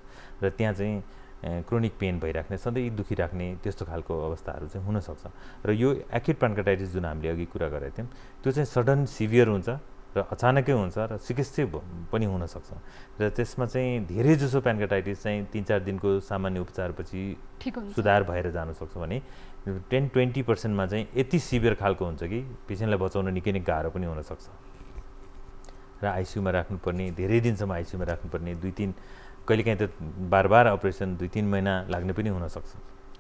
र त्यहाँ चाहिँ क्रोनिक पेन भइराख्ने सधैँ दुखिराख्ने त्यस्तो खालको अवस्थाहरू चाहिँ हुनसक्छ र यो एक्युट प्यान्काटाइटिस जुन हामीले अघि कुरा गरेका थियौँ त्यो चाहिँ सडन सिभियर हुन्छ र अचानकै हुन्छ र चिकित्सै पनि हुनसक्छ र त्यसमा चाहिँ धेरै जसो पेन्काटाइटिस चाहिँ तिन चार दिनको सामान्य उपचारपछि सुधार भएर जान सक्छ भने टेन ट्वेन्टी पर्सेन्टमा चाहिँ यति सिभियर खालको हुन्छ कि पेसेन्टलाई बचाउन निकै नै गाह्रो पनि हुनसक्छ र आइसियुमा राख्नुपर्ने धेरै दिनसम्म आइसियुमा राख्नुपर्ने दुई तिन कहिलेकाहीँ त बार बार अपरेसन दुई तिन महिना लाग्ने पनि हुनसक्छ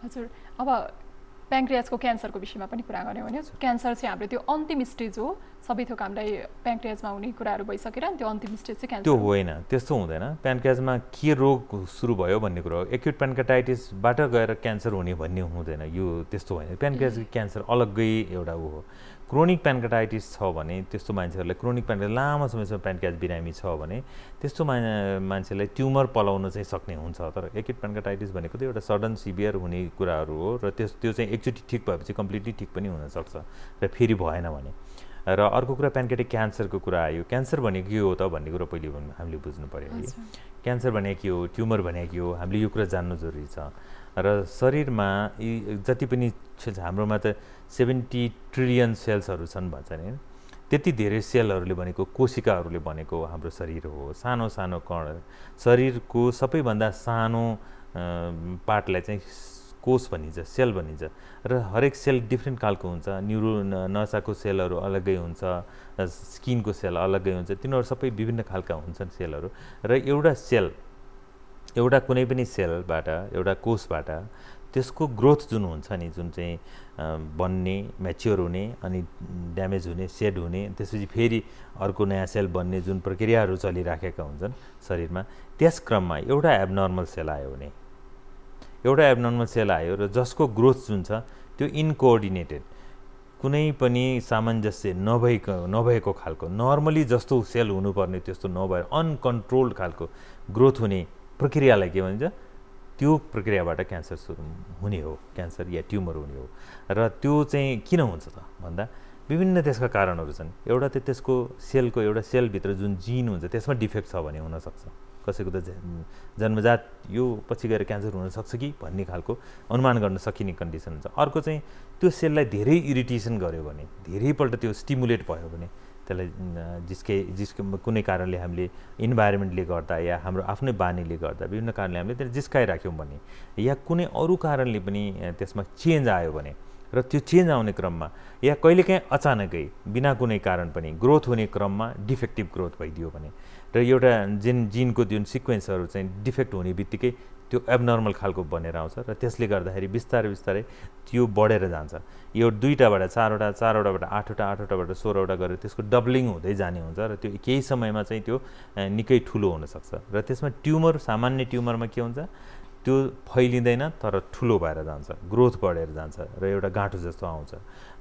हजुर अब प्याङ्क्रियाजको क्यान्सरको विषयमा पनि कुरा गऱ्यौँ भने क्यान्सर चाहिँ हाम्रो त्यो अन्तिम स्टेज हो सबै थोक हामीलाई प्याङ्क्रियाजमा हुने कुराहरू भइसकेर त्यो अन्तिम स्टेज चाहिँ क्यान्सर त्यो होइन त्यस्तो हुँदैन प्याङ्क्रियाजमा के रोग सुरु भयो भन्ने कुरा हो एक्युट प्यान्क्रेटाइटिसबाट गएर क्यान्सर हुने भन्ने हुँदैन यो त्यस्तो होइन प्यान्क्रियाजको क्यान्सर अलग्गै एउटा ऊ हो क्रोनिक पेन्काटाइटिस छ भने त्यस्तो मान्छेहरूलाई क्रोनिक प्यान्क्रा लामो समयसम्म प्यान्क्राज बिरामी छ भने त्यस्तो मा मान्छेलाई ट्युमर पलाउन चाहिँ सक्ने हुन्छ तर एकिड पेन्काटाइटिस भनेको त एउटा सडन सिभियर हुने कुराहरू हो र त्यस त्यो चाहिँ एकचोटि ठिक भएपछि कम्प्लिटली ठिक पनि हुनसक्छ र फेरि भएन भने र अर्को कुरा प्यानकेटिक क्यान्सरको कुरा आयो क्यान्सर भनेको के हो त भन्ने कुरो पहिले हामीले बुझ्नु पऱ्यो है क्यान्सर भने के हो ट्युमर भने के हो हामीले यो कुरा जान्नु जरुरी छ र शरीरमा यी जति पनि हाम्रोमा त सेभेन्टी ट्रिलियन सेल्सहरू छन् भन्छ नि त्यति धेरै सेलहरूले भनेको कोशिकाहरूले भनेको हाम्रो शरीर हो सानो सानो कण शरीरको सबैभन्दा सानो पार्टलाई चाहिँ कोष भनिन्छ सेल भनिन्छ र हरेक सेल डिफ्रेन्ट खालको हुन्छ न्युरो नसाको सेलहरू अलग्गै हुन्छ स्किनको सेल अलग्गै हुन्छ तिनीहरू सबै विभिन्न खालका हुन्छन् सेलहरू र एउटा सेल एउटा कुनै पनि सेलबाट एउटा कोषबाट त्यसको ग्रोथ जुन हुन्छ नि जुन चाहिँ बन्ने म्याच्योर हुने अनि ड्यामेज हुने सेड हुने त्यसपछि फेरि अर्को नयाँ सेल बन्ने जुन प्रक्रियाहरू चलिराखेका हुन्छन् शरीरमा त्यस क्रममा एउटा एबनर्मल सेल आयो भने एउटा एबनर्मल सेल आयो र जसको ग्रोथ जुन छ त्यो इनकोअर्डिनेटेड कुनै पनि सामञ्जस्य नभएको नभएको खालको नर्मली जस्तो सेल हुनुपर्ने त्यस्तो नभएर अनकन्ट्रोल्ड खालको ग्रोथ हुने प्रक्रियालाई के भनिन्छ त्यो प्रक्रियाबाट क्यान्सर सुरु हुने हो क्यान्सर या ट्युमर हुने हो र त्यो चाहिँ किन हुन्छ त भन्दा विभिन्न त्यसका कारणहरू छन् एउटा त त्यसको सेलको एउटा सेलभित्र जुन जिन हुन्छ त्यसमा डिफेक्ट छ भने हुनसक्छ कसैको त जन्मजात यो पछि गएर क्यान्सर हुनसक्छ कि भन्ने खालको अनुमान गर्न सकिने कन्डिसन हुन्छ अर्को चाहिँ त्यो सेललाई धेरै इरिटेसन गऱ्यो भने धेरैपल्ट त्यो स्टिमुलेट भयो भने त्यसलाई जिस्के जिस्के कुनै कारणले हामीले इन्भाइरोमेन्टले गर्दा या हाम्रो आफ्नै बानीले गर्दा विभिन्न कारणले हामीले त्यसलाई जिस्काइराख्यौँ भने या कुनै अरू कारणले पनि त्यसमा चेन्ज आयो भने र त्यो चेन्ज आउने क्रममा या कहिलेकाहीँ अचानकै बिना कुनै कारण पनि ग्रोथ हुने क्रममा डिफेक्टिभ ग्रोथ भइदियो भने र एउटा जिन जिनको जुन सिक्वेन्सहरू चाहिँ डिफेक्ट हुने बित्तिकै त्यो एबनर्मल खालको बनेर आउँछ र त्यसले गर्दाखेरि बिस्तारै बिस्तारै त्यो बढेर जान्छ यो दुईवटाबाट चारवटा चारवटाबाट आठवटा आठवटाबाट सोह्रवटा गरेर त्यसको डब्लिङ हुँदै जाने हुन्छ र त्यो केही समयमा चाहिँ त्यो निकै ठुलो हुनसक्छ र त्यसमा ट्युमर सामान्य ट्युमरमा के हुन्छ त्यो फैलिँदैन तर ठुलो भएर जान्छ ग्रोथ बढेर जान्छ र एउटा गाँठो जस्तो आउँछ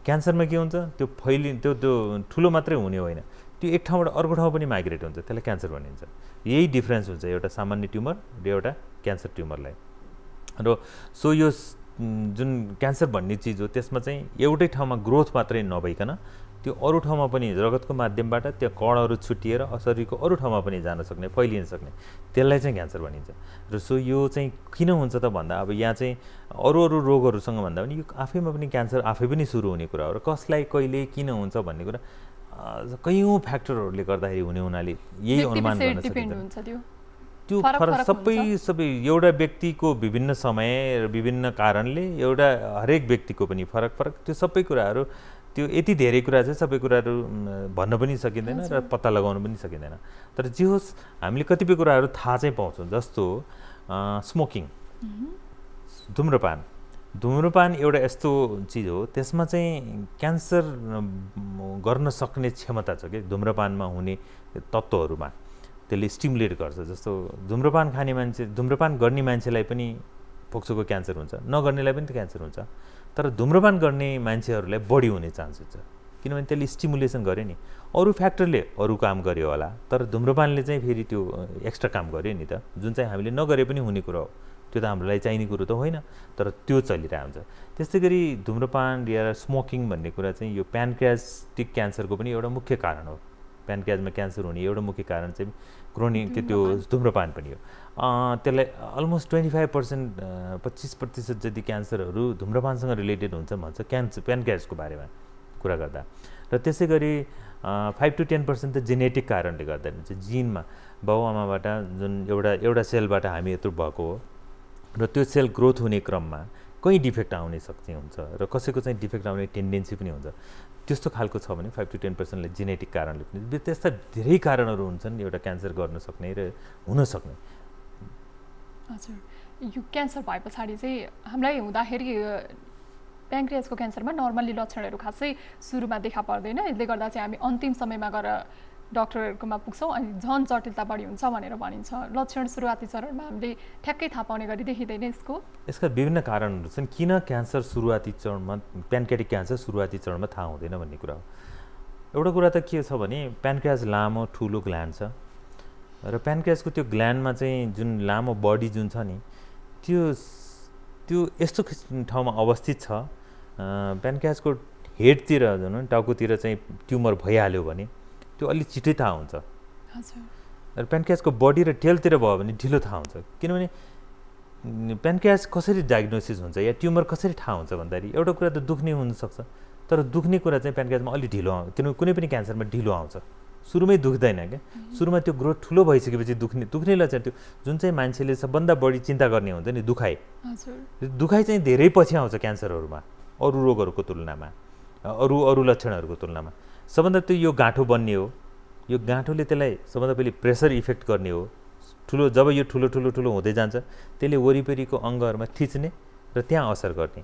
क्यान्सरमा के हुन्छ त्यो फैलि त्यो त्यो ठुलो मात्रै हुने होइन त्यो एक ठाउँबाट अर्को ठाउँ पनि माइग्रेट हुन्छ त्यसलाई क्यान्सर भनिन्छ यही डिफ्रेन्स हुन्छ एउटा सामान्य ट्युमर र एउटा क्यान्सर ट्युमरलाई र सो यो जुन क्यान्सर भन्ने चिज हो त्यसमा चाहिँ एउटै ठाउँमा ग्रोथ मात्रै नभइकन त्यो अरू ठाउँमा पनि रगतको माध्यमबाट त्यो कणहरू छुटिएर शरीरको अरू ठाउँमा पनि जान सक्ने फैलिन सक्ने त्यसलाई चाहिँ क्यान्सर भनिन्छ र सो यो चाहिँ किन हुन्छ त भन्दा अब यहाँ चाहिँ अरू अरू रोगहरूसँग भन्दा पनि यो आफैमा पनि क्यान्सर आफै पनि सुरु हुने कुरा हो र कसलाई कहिले किन हुन्छ भन्ने कुरा कैयौँ फ्याक्टरहरूले गर्दाखेरि हुने हुनाले यही अनुमान गर्न सकिन्छ त्यो फरक सबै सबै एउटा व्यक्तिको विभिन्न समय र विभिन्न कारणले एउटा हरेक व्यक्तिको पनि फरक फरक त्यो सबै कुराहरू त्यो यति धेरै कुरा चाहिँ सबै कुराहरू भन्न पनि सकिँदैन र पत्ता लगाउन पनि सकिँदैन तर जे होस् हामीले कतिपय कुराहरू थाहा चाहिँ पाउँछौँ जस्तो स्मोकिङ धुम्रपान धुम्रपान एउटा यस्तो चिज हो त्यसमा चाहिँ क्यान्सर गर्न सक्ने क्षमता छ कि धुम्रपानमा हुने तत्त्वहरूमा त्यसले स्टिमुलेट गर्छ जस्तो धुम्रपान खाने मान्छे धुम्रपान गर्ने मान्छेलाई पनि फोक्सोको क्यान्सर हुन्छ नगर्नेलाई पनि त क्यान्सर हुन्छ तर धुम्रपान गर्ने मान्छेहरूलाई बढी हुने चान्स हुन्छ किनभने त्यसले स्टिमुलेसन गर्यो नि अरू फ्याक्टरले अरू काम गर्यो होला तर धुम्रपानले चाहिँ फेरि त्यो एक्स्ट्रा काम गर्यो नि त जुन चाहिँ हामीले नगरे पनि हुने कुरो हो त्यो त हामीलाई चाहिने कुरो त होइन तर त्यो चलिरहेको हुन्छ त्यस्तै गरी धुम्रपान या स्मोकिङ भन्ने कुरा चाहिँ यो प्यानक्रियास्टिक क्यान्सरको पनि एउटा मुख्य कारण हो प्यानक्याजमा क्यान्सर हुने एउटा मुख्य कारण चाहिँ क्रोनिक त्यो धुम्रपान पनि हो त्यसलाई अलमोस्ट ट्वेन्टी फाइभ पर्सेन्ट पच्चिस प्रतिशत जति क्यान्सरहरू धुम्रपानसँग रिलेटेड हुन्छ भन्छ क्यान्सर प्यानक्याजको बारेमा कुरा गर्दा र त्यसै गरी फाइभ टु टेन पर्सेन्ट त जेनेटिक कारणले गर्दा हुन्छ जिनमा बाबुआमाबाट जुन एउटा एउटा सेलबाट हामी यत्रो भएको हो र त्यो सेल ग्रोथ हुने क्रममा कहीँ डिफेक्ट आउने सक्ने हुन्छ र कसैको चाहिँ डिफेक्ट आउने टेन्डेन्सी पनि हुन्छ त्यस्तो खालको छ भने फाइभ टु टेन पर्सेन्टले जेनेटिक कारणले पनि त्यस्ता धेरै कारणहरू हुन्छन् एउटा क्यान्सर गर्न सक्ने र हुनसक्ने हजुर यो क्यान्सर भए पछाडि चाहिँ हामीलाई हुँदाखेरि प्याङ्क्रियासको क्यान्सरमा नर्मल्ली लक्षणहरू खासै सुरुमा देखा पर्दैन यसले गर्दा चाहिँ हामी अन्तिम समयमा गएर डक्टरहरूकोमा पुग्छौँ अनि झन् जटिलता बढी हुन्छ भनेर भनिन्छ लक्षण सुरुवाती चरणमा हामीले ठ्याक्कै थाहा पाउने गरी देखिँदैन यसको यसका विभिन्न कारणहरू छन् किन क्यान्सर सुरुवाती चरणमा प्यानकेटिक क्यान्सर सुरुवाती चरणमा थाहा हुँदैन भन्ने कुरा हो एउटा कुरा त के छ भने प्यानक्रियाज लामो ठुलो ग्ल्यान्ड छ र प्यानक्रियाजको त्यो ग्ल्यान्डमा चाहिँ जुन लामो बडी जुन छ नि त्यो त्यो यस्तो ठाउँमा अवस्थित छ प्यानक्रियाजको हेडतिर झन् टाउकोतिर चाहिँ ट्युमर भइहाल्यो भने त्यो अलिक छिटै थाहा हुन्छ र प्यानक्यासको बडी र टेलतिर भयो भने ढिलो थाहा हुन्छ किनभने प्यानक्यास कसरी डायग्नोसिस हुन्छ या ट्युमर कसरी थाहा हुन्छ भन्दाखेरि एउटा कुरा त दुख्ने हुनसक्छ तर दुख्ने कुरा चाहिँ प्यानक्यासमा अलिक ढिलो आउँछ किनभने कुनै पनि क्यान्सरमा ढिलो आउँछ सुरुमै दुख्दैन क्या सुरुमा त्यो ग्रोथ ठुलो भइसकेपछि दुख्ने दुख्नेलाई चाहिँ त्यो जुन चाहिँ मान्छेले सबभन्दा बढी चिन्ता गर्ने हुन्छ नि दुखाइ दुखाइ चाहिँ धेरै पछि आउँछ क्यान्सरहरूमा अरू रोगहरूको तुलनामा अरू अरू लक्षणहरूको तुलनामा सबभन्दा त्यो यो गाँठो बन्ने हो यो गाँठोले त्यसलाई सबभन्दा पहिले प्रेसर इफेक्ट गर्ने हो ठुलो जब यो ठुलो ठुलो ठुलो हुँदै जान्छ त्यसले वरिपरिको अङ्गहरूमा थिच्ने र त्यहाँ असर गर्ने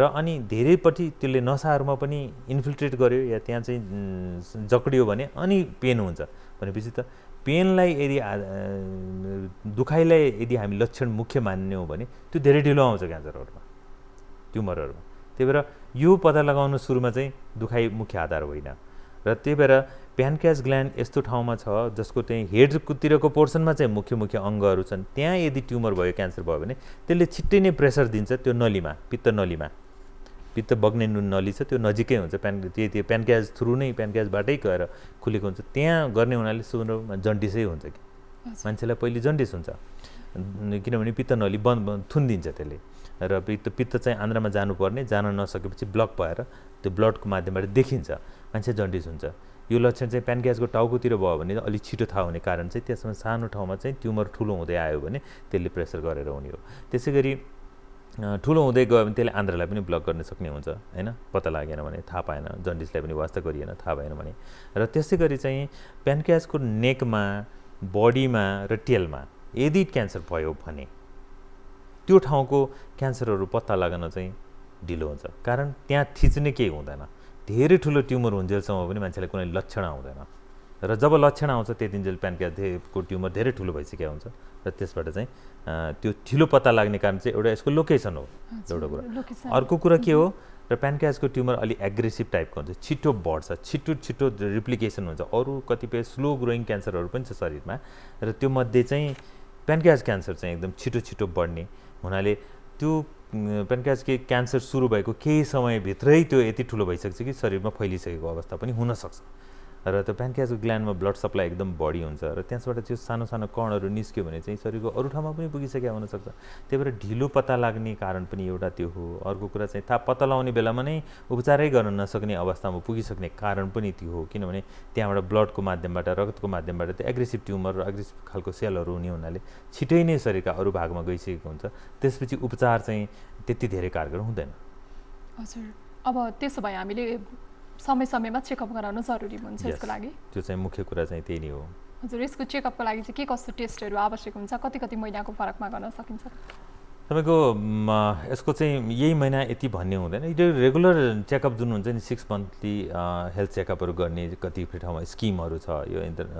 र अनि धेरैपट्टि त्यसले नसाहरूमा पनि इन्फिल्ट्रेट गर्यो या त्यहाँ चाहिँ जकडियो भने अनि पेन हुन्छ भनेपछि त पेनलाई यदि दुखाइलाई यदि हामी लक्षण मुख्य मान्यौँ भने त्यो धेरै ढिलो आउँछ क्यान्सरहरूमा ट्युमरहरूमा त्यही भएर यो पत्ता लगाउनु सुरुमा चाहिँ दुखाइ मुख्य आधार होइन र त्यही भएर प्यानक्यास ग्ल्यान्ड यस्तो ठाउँमा छ जसको चाहिँ हेडतिरको पोर्सनमा चाहिँ मुख्य मुख्य अङ्गहरू छन् त्यहाँ यदि ट्युमर भयो क्यान्सर भयो भने त्यसले छिट्टै नै प्रेसर दिन्छ त्यो नलीमा पित्त नलीमा पित्त बग्ने नुन नली छ त्यो नजिकै हुन्छ प्यान त्यो त्यो प्यानक्याज थ्रु नै प्यानक्याजबाटै गएर खुलेको हुन्छ त्यहाँ गर्ने हुनाले सुरुमा जन्डिसै हुन्छ कि मान्छेलाई पहिले जन्डिस हुन्छ किनभने पित्त नली बन्द थुनिदिन्छ त्यसले र पित्त पित्त चाहिँ आन्द्रामा जानुपर्ने जान नसकेपछि ब्लक भएर त्यो ब्लडको माध्यमबाट देखिन्छ मान्छे जन्डिस हुन्छ यो लक्षण चाहिँ प्यानग्यासको टाउकोतिर भयो भने अलिक छिटो थाहा हुने कारण चाहिँ त्यसमा सानो ठाउँमा चाहिँ ट्युमर ठुलो हुँदै आयो भने त्यसले प्रेसर गरेर हुने हो त्यसै गरी ठुलो हुँदै गयो भने त्यसले आन्द्रालाई पनि ब्लक गर्न सक्ने हुन्छ होइन पत्ता लागेन भने थाहा पाएन जन्डिसलाई पनि वास्ता गरिएन थाहा भएन भने र त्यसै गरी चाहिँ प्यानक्यासको नेकमा बडीमा र टेलमा यदि क्यान्सर भयो भने त्यो ठाउँको क्यान्सरहरू पत्ता लगाउन चाहिँ ढिलो हुन्छ कारण त्यहाँ थिच्ने केही हुँदैन धेरै ठुलो ट्युमर हुन्जेलसम्म पनि मान्छेलाई कुनै लक्षण आउँदैन र जब लक्षण आउँछ त्यतिन्जेल प्यानक्यासको ट्युमर धेरै ठुलो भइसकेको हुन्छ र त्यसबाट चाहिँ त्यो ठिलो पत्ता लाग्ने कारण चाहिँ एउटा यसको लोकेसन हो एउटा कुरा अर्को कुरा के हो र प्यानक्यासको ट्युमर अलिक एग्रेसिभ टाइपको हुन्छ छिटो बढ्छ छिटो छिटो रिप्लिकेसन हुन्छ अरू कतिपय स्लो ग्रोइङ क्यान्सरहरू पनि छ शरीरमा र त्यो मध्ये चाहिँ प्यानक्यास क्यान्सर चाहिँ एकदम छिटो छिटो बढ्ने हुनाले त्यो पेनक्रास के क्यान्सर सुरु भएको केही समयभित्रै त्यो यति ठुलो छ कि शरीरमा फैलिसकेको अवस्था पनि हुनसक्छ र त्यो प्यान्क्याजको ग्ल्यान्डमा ब्लड सप्लाई एकदम बढी हुन्छ र त्यसबाट त्यो सानो सानो कणहरू निस्क्यो भने चाहिँ शरीरको अरू ठाउँमा पनि पुगिसक्यो हुनसक्छ त्यही भएर ढिलो पत्ता लाग्ने कारण पनि एउटा त्यो हो अर्को कुरा चाहिँ थाहा पत्ता लगाउने बेलामा नै उपचारै गर्न नसक्ने अवस्थामा पुगिसक्ने कारण पनि त्यो हो किनभने त्यहाँबाट ब्लडको माध्यमबाट रगतको माध्यमबाट त्यो एग्रेसिभ ट्युमर र एग्रेसिभ खालको सेलहरू हुने हुनाले छिटै नै शरीरका अरू भागमा गइसकेको हुन्छ त्यसपछि उपचार चाहिँ त्यति धेरै कारगर हुँदैन हजुर अब त्यसो भए हामीले समय समयमा चेकअप गराउन जरुरी हुन्छ यसको लागि त्यो चाहिँ मुख्य कुरा चाहिँ त्यही नै हो हजुर यसको चेकअपको लागि चाहिँ के कस्तो टेस्टहरू आवश्यक हुन्छ कति कति महिनाको फरकमा गर्न सकिन्छ तपाईँको यसको चाहिँ यही महिना यति भन्ने हुँदैन यो रेगुलर चेकअप जुन हुन्छ नि सिक्स मन्थली हेल्थ चेकअपहरू गर्ने कति ठाउँमा स्किमहरू छ यो इन्टर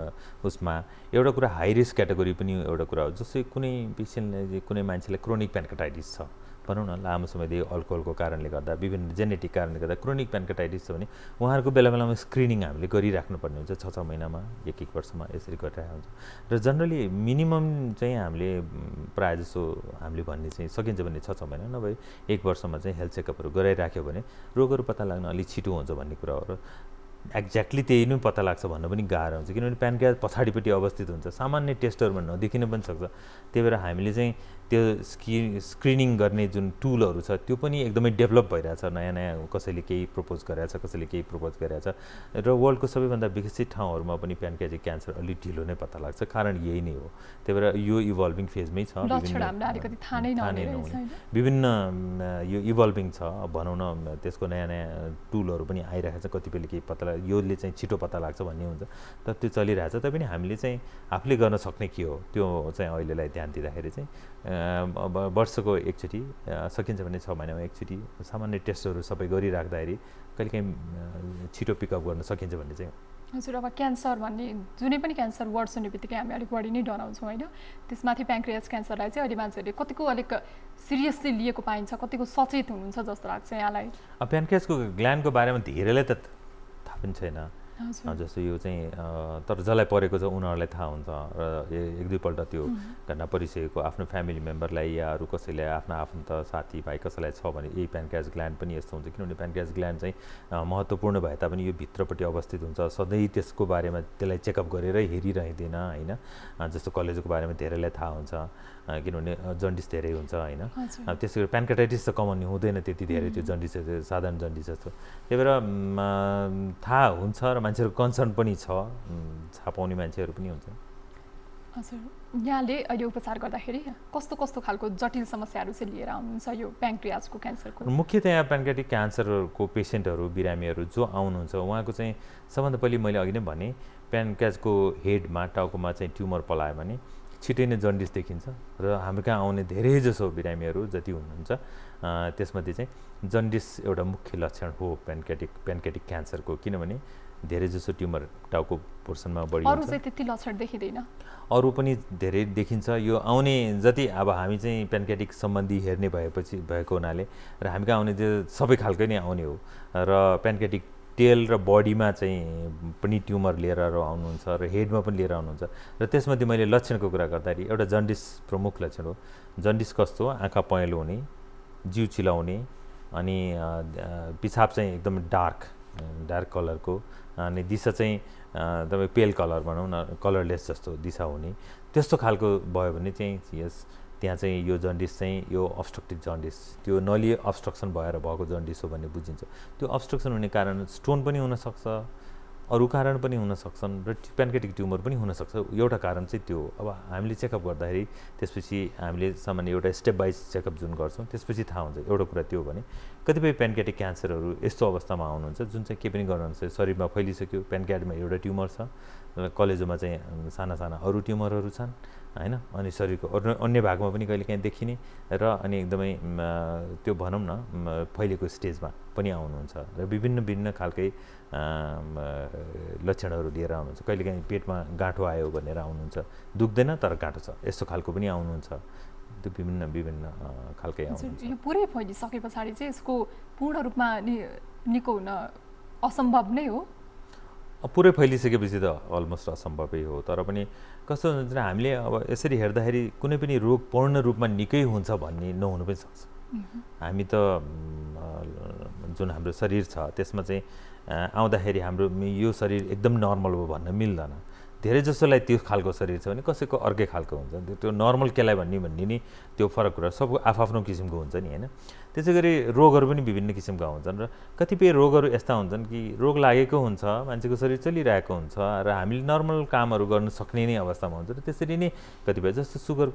उसमा एउटा कुरा हाई रिस्क क्याटेगोरी पनि एउटा कुरा हो जस्तै कुनै पेसेन्टले कुनै मान्छेलाई क्रोनिक प्यान्काटाइटिस छ भनौँ न लामो समयदेखि अल्कोहलको कारणले गर्दा विभिन्न जेनेटिक कारणले गर्दा क्रोनिक प्यान्कटाइटिस छ भने उहाँहरूको बेला बेलामा स्क्रिनिङ हामीले गरिराख्नुपर्ने हुन्छ छ छ महिनामा एक एक वर्षमा यसरी गरिरहेको हुन्छ र जनरली मिनिमम चाहिँ हामीले प्रायः जसो हामीले भन्ने चाहिँ सकिन्छ भने छ छ महिना नभए एक वर्षमा चाहिँ हेल्थ चेकअपहरू गराइराख्यो भने रोगहरू पत्ता लाग्न अलिक छिटो हुन्छ भन्ने कुरा हो र एक्ज्याक्टली त्यही नै पत्ता लाग्छ भन्न पनि गाह्रो हुन्छ किनभने प्यानक्रियाज पछाडिपट्टि अवस्थित हुन्छ सामान्य टेस्टहरूमा नदेखिन पनि सक्छ त्यही भएर हामीले चाहिँ त्यो स्कि स्क्रिनिङ गर्ने जुन टुलहरू छ त्यो पनि एकदमै डेभलप भइरहेछ नयाँ नयाँ कसैले केही प्रपोज गरिरहेको छ कसैले केही प्रपोज गरिरहेछ र वर्ल्डको सबैभन्दा विकसित ठाउँहरूमा पनि प्यानकेजिक क्यान्सर अलिक ढिलो नै पत्ता लाग्छ कारण यही नै हो त्यही भएर यो इभल्भिङ फेजमै छ विभिन्न यो इभल्भिङ छ भनौँ न त्यसको नयाँ नयाँ टुलहरू पनि आइरहेको छ कतिपयले केही पत्ता लाग्छ योले चाहिँ छिटो पत्ता लाग्छ भन्ने हुन्छ तर त्यो चलिरहेको चलिरहेछ तैपनि हामीले चाहिँ आफूले गर्न सक्ने के हो त्यो चाहिँ अहिलेलाई ध्यान दिँदाखेरि चाहिँ वर्षको एकचोटि सकिन्छ भने छ महिनामा एकचोटि सामान्य टेस्टहरू सबै गरिराख्दाखेरि कहिलेकाहीँ छिटो पिकअप गर्न सकिन्छ भन्ने चाहिँ हजुर अब क्यान्सर भन्ने जुनै पनि क्यान्सर वर्ड सुन्ने बित्तिकै हामी अलिक बढी नै डराउँछौँ होइन त्यसमाथि प्याङ्क्रियास क्यान्सरलाई चाहिँ अहिले मान्छेहरूले कतिको अलिक सिरियसली लिएको पाइन्छ कतिको सचेत हुनुहुन्छ जस्तो लाग्छ यहाँलाई प्याङ्क्रियासको ग्ल्यान्डको बारेमा धेरैलाई त थाहा पनि छैन जस्तो यो चाहिँ तर जसलाई परेको छ उनीहरूलाई थाहा हुन्छ र एक दुईपल्ट त्यो घटना परिसकेको आफ्नो फ्यामिली मेम्बरलाई या अरू कसैलाई आफ्नो आफन्त साथीभाइ कसैलाई छ भने यही प्यानक्रास ग्ल्यान्ड पनि यस्तो हुन्छ किनभने प्यानक्रास ग्ल्यान्ड चाहिँ महत्त्वपूर्ण भए तापनि यो भित्रपट्टि अवस्थित हुन्छ सधैँ त्यसको बारेमा त्यसलाई चेकअप गरेरै हेरिरहँदैन होइन जस्तो कलेजको बारेमा धेरैलाई थाहा हुन्छ किनभने जन्डिस धेरै हुन्छ होइन त्यसै गरी प्यान्काटाइटिस त कमन हुँदैन त्यति धेरै त्यो जन्डिस साधारण जन्डिस जस्तो त्यही भएर थाहा हुन्छ र मान्छेहरू कन्सर्न पनि छ थाहा पाउने मान्छेहरू पनि हुन्छ हजुर यहाँले अहिले उपचार गर्दाखेरि कस्तो कस्तो खालको जटिल समस्याहरू चाहिँ लिएर आउनुहुन्छ यो प्याङ्क्रियाजको क्यान्सरको मुख्यतया प्याङ्क्रेटिक क्यान्सरको पेसेन्टहरू बिरामीहरू जो आउनुहुन्छ उहाँको चाहिँ सबभन्दा पहिले मैले अघि नै भने प्यानक्याजको हेडमा टाउकोमा चाहिँ ट्युमर पलायो भने छिटै नै जन्डिस देखिन्छ र हाम्रो कहाँ आउने धेरैजसो बिरामीहरू जति हुनुहुन्छ त्यसमध्ये चाहिँ जन्डिस एउटा मुख्य लक्षण हो प्यानकेटिक प्यानकेटिक क्यान्सरको किनभने धेरैजसो ट्युमर टाउको पोर्सनमा बढी त्यति लक्षण देखिँदैन अरू पनि धेरै देखिन्छ यो आउने जति अब हामी चाहिँ प्यानकेटिक सम्बन्धी हेर्ने भएपछि भएको हुनाले र हामी कहाँ आउने त्यो सबै खालकै नै आउने हो र प्यानकेटिक टेल र बडीमा चाहिँ पनि ट्युमर लिएर आउनुहुन्छ र हेडमा पनि लिएर आउनुहुन्छ र त्यसमध्ये मैले लक्षणको कुरा गर्दाखेरि एउटा जन्डिस प्रमुख लक्षण हो जन्डिस कस्तो आँखा पहेँलो हुने जिउ चिलाउने अनि पिसाब चाहिँ एकदम डार्क डार्क कलरको अनि दिशा चाहिँ तपाईँ पेल कलर भनौँ न कलरलेस जस्तो दिशा हुने त्यस्तो खालको भयो भने चाहिँ यस त्यहाँ चाहिँ यो जन्डिस चाहिँ यो अब्स्ट्रक्टिभ जन्डिस त्यो नली अब्स्ट्रक्सन भएर भएको जन्डिस हो भन्ने बुझिन्छ त्यो अब्स्ट्रक्सन हुने कारण स्टोन पनि हुनसक्छ अरू कारण पनि हुनसक्छन् र प्यानकेटिक ट्युमर पनि हुनसक्छ एउटा कारण चाहिँ त्यो अब हामीले चेकअप गर्दाखेरि त्यसपछि हामीले सामान्य एउटा स्टेप बाई चेकअप जुन गर्छौँ त्यसपछि थाहा हुन्छ एउटा कुरा त्यो भने कतिपय प्यानकेटिक क्यान्सरहरू यस्तो अवस्थामा आउनुहुन्छ जुन चाहिँ के पनि गर्नुहुन्छ शरीरमा फैलिसक्यो प्यानकेटमा एउटा ट्युमर छ कलेजोमा चाहिँ साना साना अरू ट्युमरहरू छन् होइन अनि शरीरको अन्य भागमा पनि कहिले काहीँ देखिने र अनि एकदमै त्यो भनौँ न फैलिएको स्टेजमा पनि आउनुहुन्छ र विभिन्न विभिन्न खालकै लक्षणहरू लिएर आउनुहुन्छ कहिलेकाहीँ पेटमा गाँठो आयो भनेर आउनुहुन्छ दुख्दैन तर गाँठो छ यस्तो खालको पनि आउनुहुन्छ त्यो विभिन्न विभिन्न खालकै आउँछ यो पुरै फैलिसके पछाडि चाहिँ यसको पूर्ण रूपमा नि निको हुन असम्भव नै हो पुरै फैलिसकेपछि त अलमोस्ट असम्भवै हो तर पनि कस्तो हुन्छ हामीले अब यसरी हेर्दाखेरि कुनै पनि रोग पूर्ण रूपमा निकै हुन्छ भन्ने नहुनु पनि सक्छ हामी त जुन हाम्रो शरीर छ त्यसमा चाहिँ आउँदाखेरि हाम्रो यो शरीर एकदम नर्मल हो भन्न मिल्दैन धेरै जसोलाई त्यो खालको शरीर छ भने कसैको अर्कै खालको हुन्छ त्यो नर्मल केलाई भन्ने भन्ने नि त्यो फरक कुरा सबको आफ्नो किसिमको हुन्छ नि होइन त्यसै गरी रोगहरू पनि विभिन्न किसिमका हुन्छन् र कतिपय रोगहरू यस्ता हुन्छन् कि रोग लागेको हुन्छ मान्छेको शरीर चलिरहेको हुन्छ र हामीले नर्मल कामहरू गर्न सक्ने नै अवस्थामा हुन्छ र त्यसरी नै कतिपय जस्तो सुगर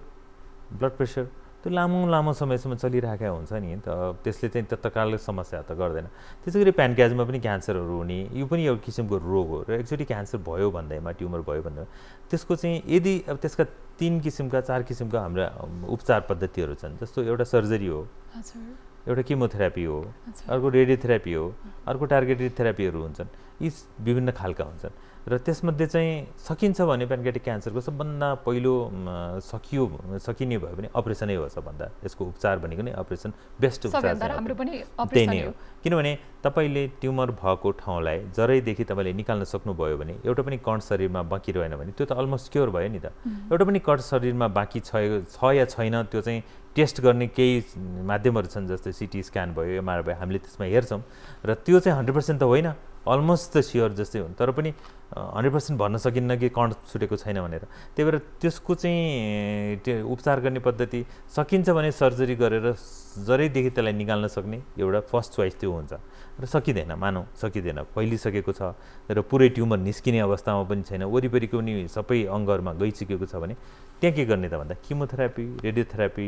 ब्लड प्रेसर त्यो लामो लामो समयसम्म चलिरहेका हुन्छ नि त त्यसले चाहिँ तत्काल समस्या त गर्दैन त्यसै गरी प्यानक्याजमा पनि क्यान्सरहरू हुने यो पनि एउटा किसिमको रोग हो र एकचोटि क्यान्सर भयो भन्दैमा ट्युमर भयो भन्दैमा त्यसको चाहिँ यदि अब त्यसका तिन किसिमका चार किसिमका हाम्रा उपचार पद्धतिहरू छन् जस्तो एउटा सर्जरी हो एउटा किमोथेरापी हो अर्को रेडियोथेरापी हो अर्को टार्गेटेड थेरापीहरू हुन्छन् यी विभिन्न खालका हुन्छन् र त्यसमध्ये चाहिँ सकिन्छ भने प्यानकेटिक क्यान्सरको सबभन्दा पहिलो सकियो सकिने भयो भने अपरेसनै हो सबभन्दा यसको उपचार भनेको नै अपरेसन बेस्ट उपचार त्यही नै हो किनभने तपाईँले ट्युमर भएको ठाउँलाई जरैदेखि तपाईँले निकाल्न सक्नुभयो भने एउटा पनि कण शरीरमा बाँकी रहेन भने त्यो त अलमोस्ट क्योर भयो नि त एउटा पनि कण शरीरमा बाँकी छ या छैन त्यो चाहिँ टेस्ट गर्ने केही माध्यमहरू छन् जस्तै सिटी स्क्यान भयो एमआर भयो हामीले त्यसमा हेर्छौँ र त्यो चाहिँ हन्ड्रेड पर्सेन्ट त होइन अलमोस्ट त स्योर जस्तै हुन् तर पनि हन्ड्रेड पर्सेन्ट भन्न सकिन्न कि कण छुटेको छैन भनेर त्यही भएर त्यसको चाहिँ त्यो उपचार गर्ने पद्धति सकिन्छ भने सर्जरी गरेर जरैदेखि त्यसलाई निकाल्न सक्ने एउटा फर्स्ट चोइस त्यो हुन्छ र सकिँदैन मानौँ सकिँदैन फैलिसकेको छ र पुरै ट्युमर निस्किने अवस्थामा पनि छैन वरिपरिको पनि सबै अङ्गहरूमा गइसकेको छ भने त्यहाँ के गर्ने त भन्दा किमोथेरापी रेडियोथेरापी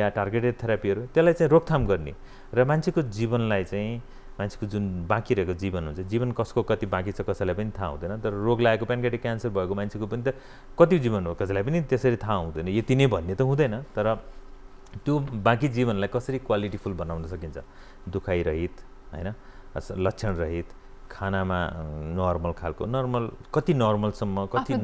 या टार्गेटेड थेरापीहरू त्यसलाई चाहिँ रोकथाम गर्ने र मान्छेको जीवनलाई चाहिँ मान्छेको जुन बाँकी रहेको जीवन हुन्छ जीवन कसको कति बाँकी छ कसैलाई पनि थाहा हुँदैन तर रोग लागेको प्यानकेटिक क्यान्सर भएको मान्छेको पनि त कति जीवन हो कसैलाई पनि त्यसरी थाहा हुँदैन यति नै भन्ने त हुँदैन तर त्यो बाँकी जीवनलाई कसरी क्वालिटीफुल बनाउन सकिन्छ दुखाइरहित होइन लक्षणरहित खानामा नर्मल खालको नर्मल कति नर्मलसम्म कति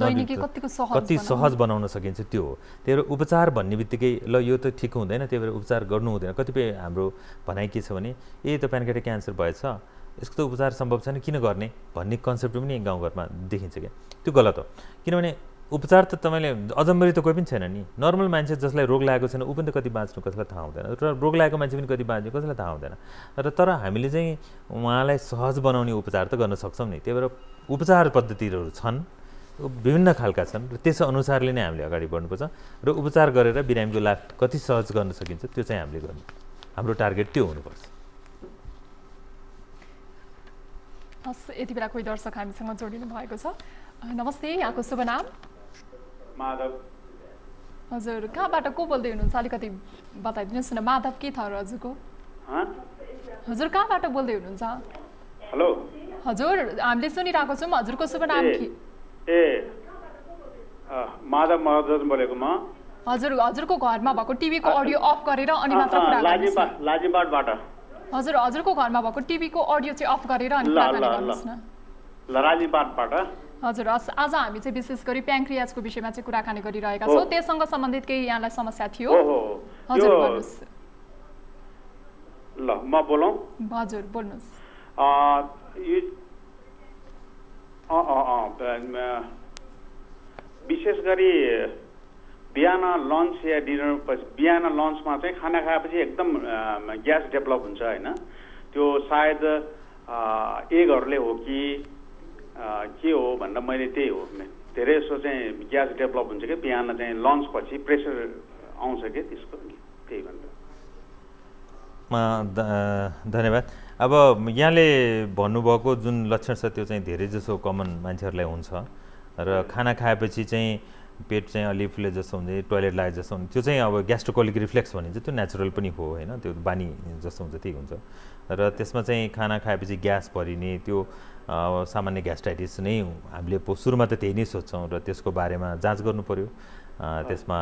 कति सहज बनाउन सकिन्छ त्यो हो त्यही भएर उपचार भन्ने बित्तिकै ल यो त ठिक हुँदैन त्यही भएर उपचार गर्नु हुँदैन कतिपय हाम्रो भनाइ के छ भने ए त प्यानकेटिक क्यान्सर भएछ यसको त उपचार सम्भव छैन किन गर्ने भन्ने कन्सेप्ट पनि गाउँघरमा देखिन्छ क्या त्यो गलत हो किनभने उपचार त तपाईँले अजम्बरी त कोही पनि छैन नि नर्मल मान्छे जसलाई रोग लागेको छैन ऊ पनि त कति बाँच्नु कसैलाई थाहा हुँदैन र रोग लागेको मान्छे पनि कति बाँच्नु कसैलाई थाहा हुँदैन र तर हामीले चाहिँ उहाँलाई सहज बनाउने उपचार त गर्न सक्छौँ नि त्यही भएर उपचार पद्धतिहरू छन् विभिन्न खालका छन् र त्यस अनुसारले नै हामीले अगाडि बढ्नुपर्छ र उपचार गरेर बिरामीको लाभ कति सहज गर्न सकिन्छ त्यो चाहिँ हामीले गर्नु हाम्रो टार्गेट त्यो हुनुपर्छ हस् यति बेला कोही दर्शक हामीसँग जोडिनु भएको छ नमस्ते यहाँको शुभ नाम माधव हजुर कहाँबाट को बोल्दै हुनुहुन्छ अलिकति बताइदिनुहोस् न माधव के थर हजुरको हजुर कहाँबाट बोल्दै हुनुहुन्छ हेलो हजुर हामीले सुनिरहेको छौँ हजुरको शुभ नाम के ए माधव महाजन बोलेको म हजुर हजुरको घरमा भएको टिभीको अडियो अफ गरेर अनि मात्र लाजीबाट हजुर हजुरको घरमा भएको टिभीको अडियो चाहिँ अफ गरेर अनि प्रार्थना गर्नुहोस् न लाजीबाट हजुर आज हामी चाहिँ विशेष गरी प्याङ्क्रियाजको विषयमा चाहिँ कुराकानी गरिरहेका छौँ त्यससँग सम्बन्धित केही यहाँलाई समस्या थियो हजुर ल म बोलौँ हजुर बोल्नुहोस् विशेष गरी बिहान लन्च या डिनर पछि बिहान लन्चमा चाहिँ खाना खाएपछि एकदम ग्यास डेभलप हुन्छ होइन त्यो सायद एगहरूले हो कि के हो भन्दा मैले त्यही हो धेरै जसो चाहिँ ग्यास डेभलप हुन्छ कि बिहान चाहिँ लन्च पछि प्रेसर आउँछ कि त्यसको त्यही भन्दा धन्यवाद अब यहाँले भन्नुभएको जुन लक्षण छ त्यो चाहिँ धेरै जसो कमन मान्छेहरूलाई हुन्छ र खाना खाएपछि चाहिँ पेट चाहिँ अलि फुले जस्तो हुन्छ टोइलेट लागे जस्तो हुन्छ त्यो चाहिँ अब ग्यास्ट्रोकोलिक रिफ्लेक्स भनिन्छ त्यो नेचुरल पनि हो होइन त्यो बानी जस्तो हुन्छ त्यही हुन्छ र त्यसमा चाहिँ खाना खाएपछि ग्यास भरिने त्यो सामान्य ग्यास्ट्राइटिस नै हामीले सुरुमा त त्यही नै सोध्छौँ र त्यसको बारेमा जाँच गर्नु पऱ्यो त्यसमा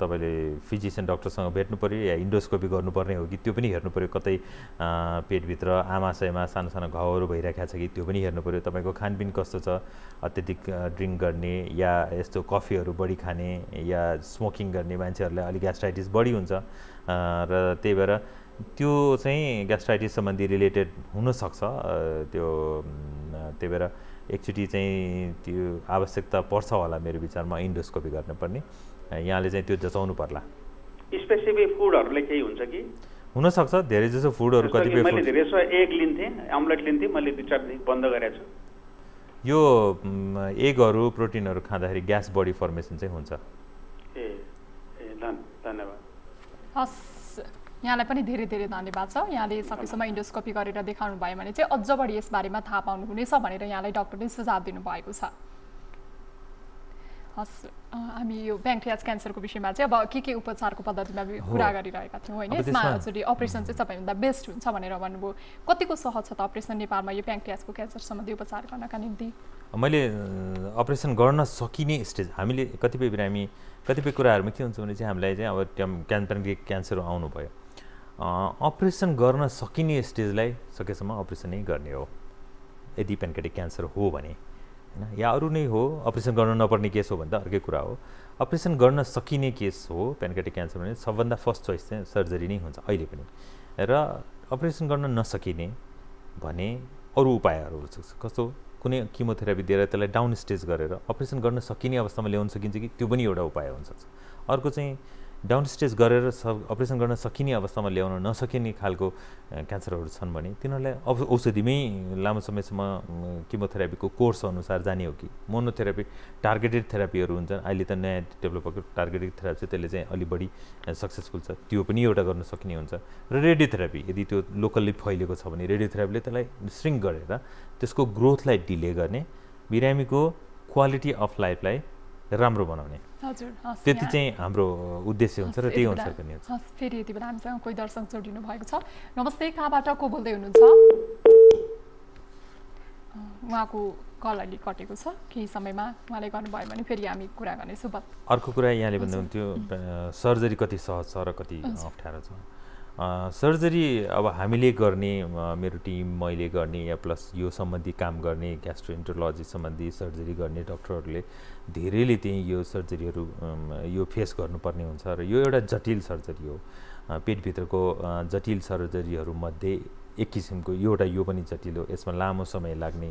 तपाईँले फिजिसियन डक्टरसँग भेट्नु पऱ्यो या इन्डोस्कोपी गर्नुपर्ने हो कि त्यो पनि हेर्नु पऱ्यो कतै पेटभित्र आमाशयमा सानो सानो घाउहरू भइरहेको छ कि त्यो पनि हेर्नु पऱ्यो तपाईँको खानपिन कस्तो छ अत्यधिक ड्रिङ्क गर्ने या यस्तो कफीहरू बढी खाने या स्मोकिङ गर्ने मान्छेहरूलाई अलिक ग्यास्ट्राइटिस बढी हुन्छ र त्यही भएर त्यो चाहिँ ग्यास्ट्राइटिस सम्बन्धी रिलेटेड हुनसक्छ त्यो त्यही भएर एकचोटि चाहिँ त्यो आवश्यकता पर्छ होला मेरो विचारमा इन्डोस्कोपी गर्नुपर्ने यहाँले चाहिँ त्यो जचाउनु पर्ला स्पेसिफिक फुडहरूले केही हुन्छ कि हुनसक्छ धेरै जसो फुडहरू कतिपय मैले धेरै जसो एग लिन्थेँ आम्लेट लिन्थेँ मैले दुई चार दिन बन्द गरेको छु यो एगहरू प्रोटिनहरू खाँदाखेरि ग्यास बडी फर्मेसन चाहिँ हुन्छ ए ए धन्यवाद हस् यहाँलाई पनि धेरै धेरै धन्यवाद छ यहाँले सकेसम्म इन्डोस्कोपी गरेर देखाउनु भयो भने चाहिँ अझ बढी यसबारेमा थाहा पाउनुहुनेछ भनेर यहाँलाई डक्टरले सुझाव दिनुभएको छ हस् हामी यो ब्याङ्क्रियाज क्यान्सरको विषयमा चाहिँ अब के के उपचारको पद्धतिमा कुरा गरिरहेका थियौँ होइन यसमा हजुरले अपरेसन चाहिँ सबैभन्दा बेस्ट हुन्छ भनेर भन्नुभयो कतिको सहज छ त अपरेसन नेपालमा यो ब्याङ्क्रियाजको क्यान्सर सम्बन्धी उपचार गर्नका निम्ति मैले अपरेसन गर्न सकिने स्टेज हामीले कतिपय बिरामी कतिपय कुराहरूमा के हुन्छ भने चाहिँ हामीलाई चाहिँ अब क्यान क्यान्सर आउनुभयो अपरेसन गर्न सकिने स्टेजलाई सकेसम्म अपरेसन नै गर्ने हो यदि पेन्केटिक क्यान्सर हो भने होइन या अरू नै हो अपरेसन गर्न नपर्ने केस हो भने त अर्कै कुरा हो अपरेसन गर्न सकिने केस हो पेन्केटिक क्यान्सर भने सबभन्दा फर्स्ट चोइस चाहिँ सर्जरी नै हुन्छ अहिले पनि र अपरेसन गर्न नसकिने भने अरू उपायहरू हुनसक्छ कस्तो कुनै किमोथेरापी दिएर त्यसलाई डाउन स्टेज गरेर अपरेसन गर्न सकिने अवस्थामा ल्याउन सकिन्छ कि त्यो पनि एउटा उपाय हुनसक्छ अर्को चाहिँ डाउन स्टेज गरेर स अपरेसन गर्न सकिने अवस्थामा ल्याउन नसकिने खालको क्यान्सरहरू छन् भने तिनीहरूलाई औ औषधिमै लामो समयसम्म किमोथेरापीको कोर्स अनुसार जाने हो कि मोनोथेरापी टार्गेटेड थेरापीहरू हुन्छन् अहिले त नयाँ डेभलप भएको टार्गेटेड थेरापी छ त्यसले चाहिँ अलि बढी सक्सेसफुल छ त्यो पनि एउटा गर्न सकिने हुन्छ र रेडियोथेरापी यदि त्यो लोकल्ली फैलिएको छ भने रेडियोथेरापीले त्यसलाई श्रिङ्क गरेर त्यसको ग्रोथलाई डिले गर्ने बिरामीको क्वालिटी अफ लाइफलाई राम्रो बनाउने त्यति चाहिँ हाम्रो उद्देश्य हुन्छ र त्यही हुन्छ फेरि यति बेला हामीसँग कोही दर्शक जोडिनु भएको छ नमस्ते कहाँबाट को बोल्दै हुनुहुन्छ उहाँको कल अलि कटेको छ केही समयमा उहाँले गर्नुभयो भने फेरि हामी कुरा गर्नेछौँ अर्को कुरा यहाँले भन्नुहुन्थ्यो सर्जरी कति सहज छ र कति अप्ठ्यारो छ सर्जरी अब हामीले गर्ने मेरो टिम मैले गर्ने या प्लस यो सम्बन्धी काम गर्ने ग्यास्ट्रोइन्ट्रोलोजी सम्बन्धी सर्जरी गर्ने डक्टरहरूले धेरैले त्यही यो सर्जरीहरू यो फेस गर्नुपर्ने हुन्छ र यो एउटा जटिल सर्जरी हो पेटभित्रको जटिल सर्जरीहरूमध्ये एक किसिमको एउटा यो पनि जटिल हो यसमा लामो समय लाग्ने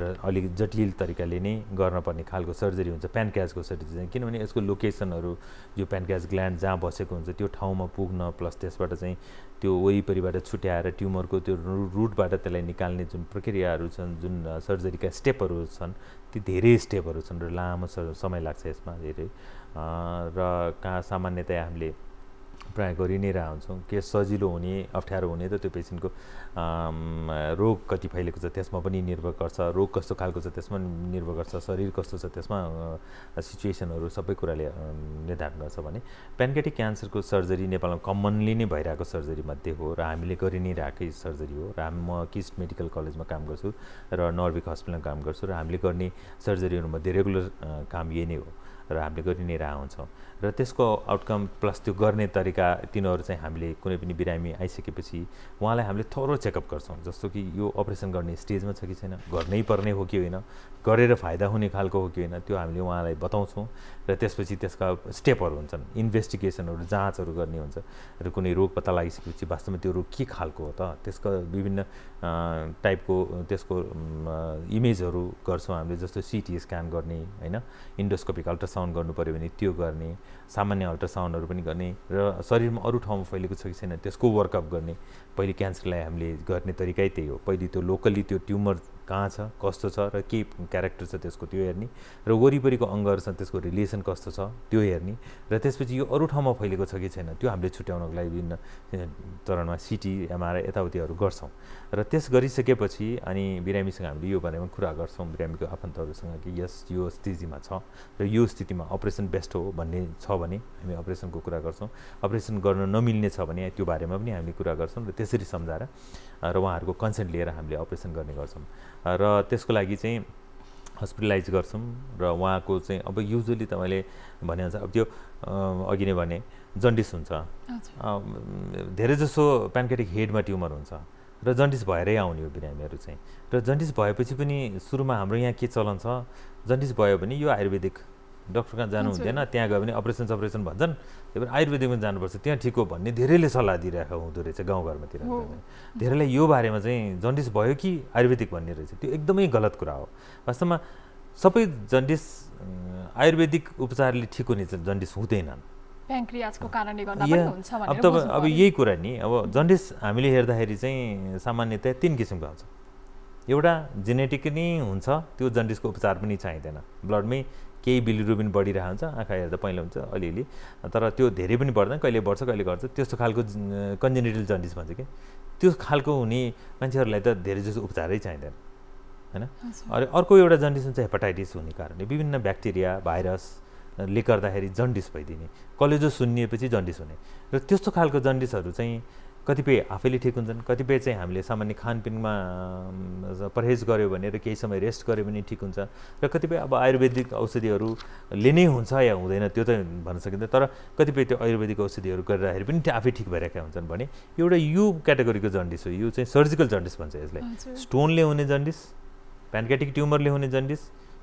र अलिक जटिल तरिकाले नै गर्नुपर्ने खालको सर्जरी हुन्छ प्यानक्याजको सर्जरी चाहिँ किनभने यसको लोकेसनहरू यो प्यानक्याज ग्ल्यान्ड जहाँ बसेको हुन्छ त्यो ठाउँमा पुग्न प्लस त्यसबाट चाहिँ त्यो वरिपरिबाट छुट्याएर ट्युमरको त्यो रुटबाट त्यसलाई निकाल्ने जुन प्रक्रियाहरू छन् जुन सर्जरीका स्टेपहरू छन् ती धेरै स्टेपहरू छन् र लामो समय लाग्छ यसमा धेरै र कहाँ सामान्यतया हामीले प्रायः गरि नै हुन्छौँ के सजिलो हुने अप्ठ्यारो हुने त त्यो पेसेन्टको रोग कति फैलिएको छ त्यसमा पनि निर्भर गर्छ रोग कस्तो खालको छ त्यसमा निर्भर गर्छ शरीर कस्तो छ त्यसमा सिचुएसनहरू सबै कुराले निर्धारण गर्छ भने पेन्केटिक क्यान्सरको सर्जरी नेपालमा कमनली नै भइरहेको सर्जरीमध्ये हो र हामीले गरि नै रहेकै सर्जरी हो र म किस्ट मेडिकल कलेजमा काम गर्छु र नर्विक हस्पिटलमा काम गर्छु र हामीले गर्ने सर्जरीहरूमध्ये रेगुलर काम यही नै हो र हामीले गरि नै रहेको हुन्छौँ र त्यसको आउटकम प्लस त्यो गर्ने तरिका तिनीहरू चाहिँ हामीले कुनै पनि बिरामी आइसकेपछि उहाँलाई हामीले थोरै चेकअप गर्छौँ जस्तो कि यो अपरेसन गर्ने स्टेजमा छ कि छैन गर्नै पर्ने हो कि होइन गरेर फाइदा हुने खालको हो कि होइन त्यो हामीले उहाँलाई बताउँछौँ र त्यसपछि त्यसका स्टेपहरू हुन्छन् इन्भेस्टिगेसनहरू जाँचहरू गर्ने हुन्छ र कुनै रोग पत्ता लागिसकेपछि वास्तवमा त्यो रोग के खालको हो त त्यसको विभिन्न टाइपको त्यसको इमेजहरू गर्छौँ हामीले जस्तो सिटी स्क्यान गर्ने होइन इन्डोस्कोपिक अल्ट्रासाउन्ड गर्नु पऱ्यो भने त्यो गर्ने सामान्य अल्ट्रासाउन्डहरू पनि गर्ने र शरीरमा अरू ठाउँमा फैलेको छ कि छैन त्यसको वर्कअप गर्ने पहिले क्यान्सरलाई हामीले गर्ने तरिकै त्यही हो पहिले त्यो लोकल्ली त्यो ट्युमर कहाँ छ कस्तो छ र के क्यारेक्टर छ त्यसको त्यो हेर्ने र वरिपरिको अङ्गहरूसँग त्यसको रिलेसन कस्तो छ त्यो हेर्ने र त्यसपछि यो अरू ठाउँमा फैलिएको छ कि छैन त्यो हामीले छुट्याउनको लागि विभिन्न चरणमा सिटी एमआरआई यताउतिहरू गर्छौँ र त्यस गरिसकेपछि अनि बिरामीसँग हामीले यो बारेमा कुरा गर्छौँ बिरामीको आफन्तहरूसँग कि यस यो स्थितिमा छ र यो स्थितिमा अपरेसन बेस्ट हो भन्ने छ भने हामी अपरेसनको कुरा गर्छौँ अपरेसन गर्न नमिल्ने छ भने त्यो बारेमा पनि हामीले कुरा गर्छौँ र त्यसरी सम्झाएर र उहाँहरूको कन्सेन्ट लिएर हामीले अपरेसन गर्ने गर्छौँ र त्यसको लागि चाहिँ हस्पिटलाइज गर्छौँ र उहाँको चाहिँ अब युजली तपाईँले भने अब त्यो अघि नै भने जन्डिस हुन्छ धेरैजसो प्यानकेटिक हेडमा ट्युमर हुन्छ र जन्डिस भएरै आउने हो बिरामीहरू चाहिँ र जन्डिस भएपछि पनि सुरुमा हाम्रो यहाँ के चलन छ जन्डिस भयो भने यो आयुर्वेदिक डक्टर कहाँ जानु हुँदैन त्यहाँ गयो भने अपरेसन सपरेसन भन्छन् त्यही भएर आयुर्वेदिकमा जानुपर्छ त्यहाँ ठिक हो भन्ने धेरैले सल्लाह दिइरहेको हुँदो रहेछ गाउँघरमातिर धेरैलाई यो बारेमा चाहिँ जन्डिस भयो कि आयुर्वेदिक भन्ने रहेछ त्यो एकदमै गलत कुरा हो वास्तवमा सबै जन्डिस आयुर्वेदिक उपचारले ठिक हुने जन्डिस हुँदैनन् प्याङ्क्रियाजको कारणले गर्दा अब त अब यही कुरा नि अब जन्डिस हामीले हेर्दाखेरि चाहिँ सामान्यतया तिन किसिमको आउँछ एउटा जेनेटिक नै हुन्छ त्यो जन्डिसको उपचार पनि चाहिँदैन ब्लडमै केही बिलिरुबिन बढिरहेको हुन्छ आँखा हेर्दा पहिला हुन्छ अलिअलि तर त्यो धेरै पनि बढ्दैन कहिले बढ्छ कहिले घट्छ त्यस्तो खालको कन्जेनेटल जन्डिस भन्छ कि त्यो खालको हुने मान्छेहरूलाई त धेरै जसो उपचारै चाहिँदैन होइन अरे अर्को एउटा जन्डिस हुन्छ हेपाटाइटिस हुने कारणले विभिन्न ब्याक्टेरिया भाइरस ले गर्दाखेरि जन्डिस भइदिने कलेजो सुन्निएपछि जन्डिस हुने र त्यस्तो खालको जन्डिसहरू चाहिँ कतिपय आफैले ठिक हुन्छन् कतिपय चाहिँ हामीले सामान्य खानपिनमा परहेज गऱ्यो भने र केही समय रेस्ट गऱ्यो भने ठिक हुन्छ र कतिपय अब आयुर्वेदिक औषधिहरूले नै हुन्छ या हुँदैन त्यो त भन्न सकिँदैन तर कतिपय त्यो आयुर्वेदिक औषधिहरू गर्दाखेरि पनि आफै ठिक भइरहेका हुन्छन् भने एउटा यो क्याटेगोरीको जन्डिस हो यो चाहिँ सर्जिकल जन्डिस भन्छ यसलाई स्टोनले हुने जन्डिस प्यानकेटिक ट्युमरले हुने जन्डिस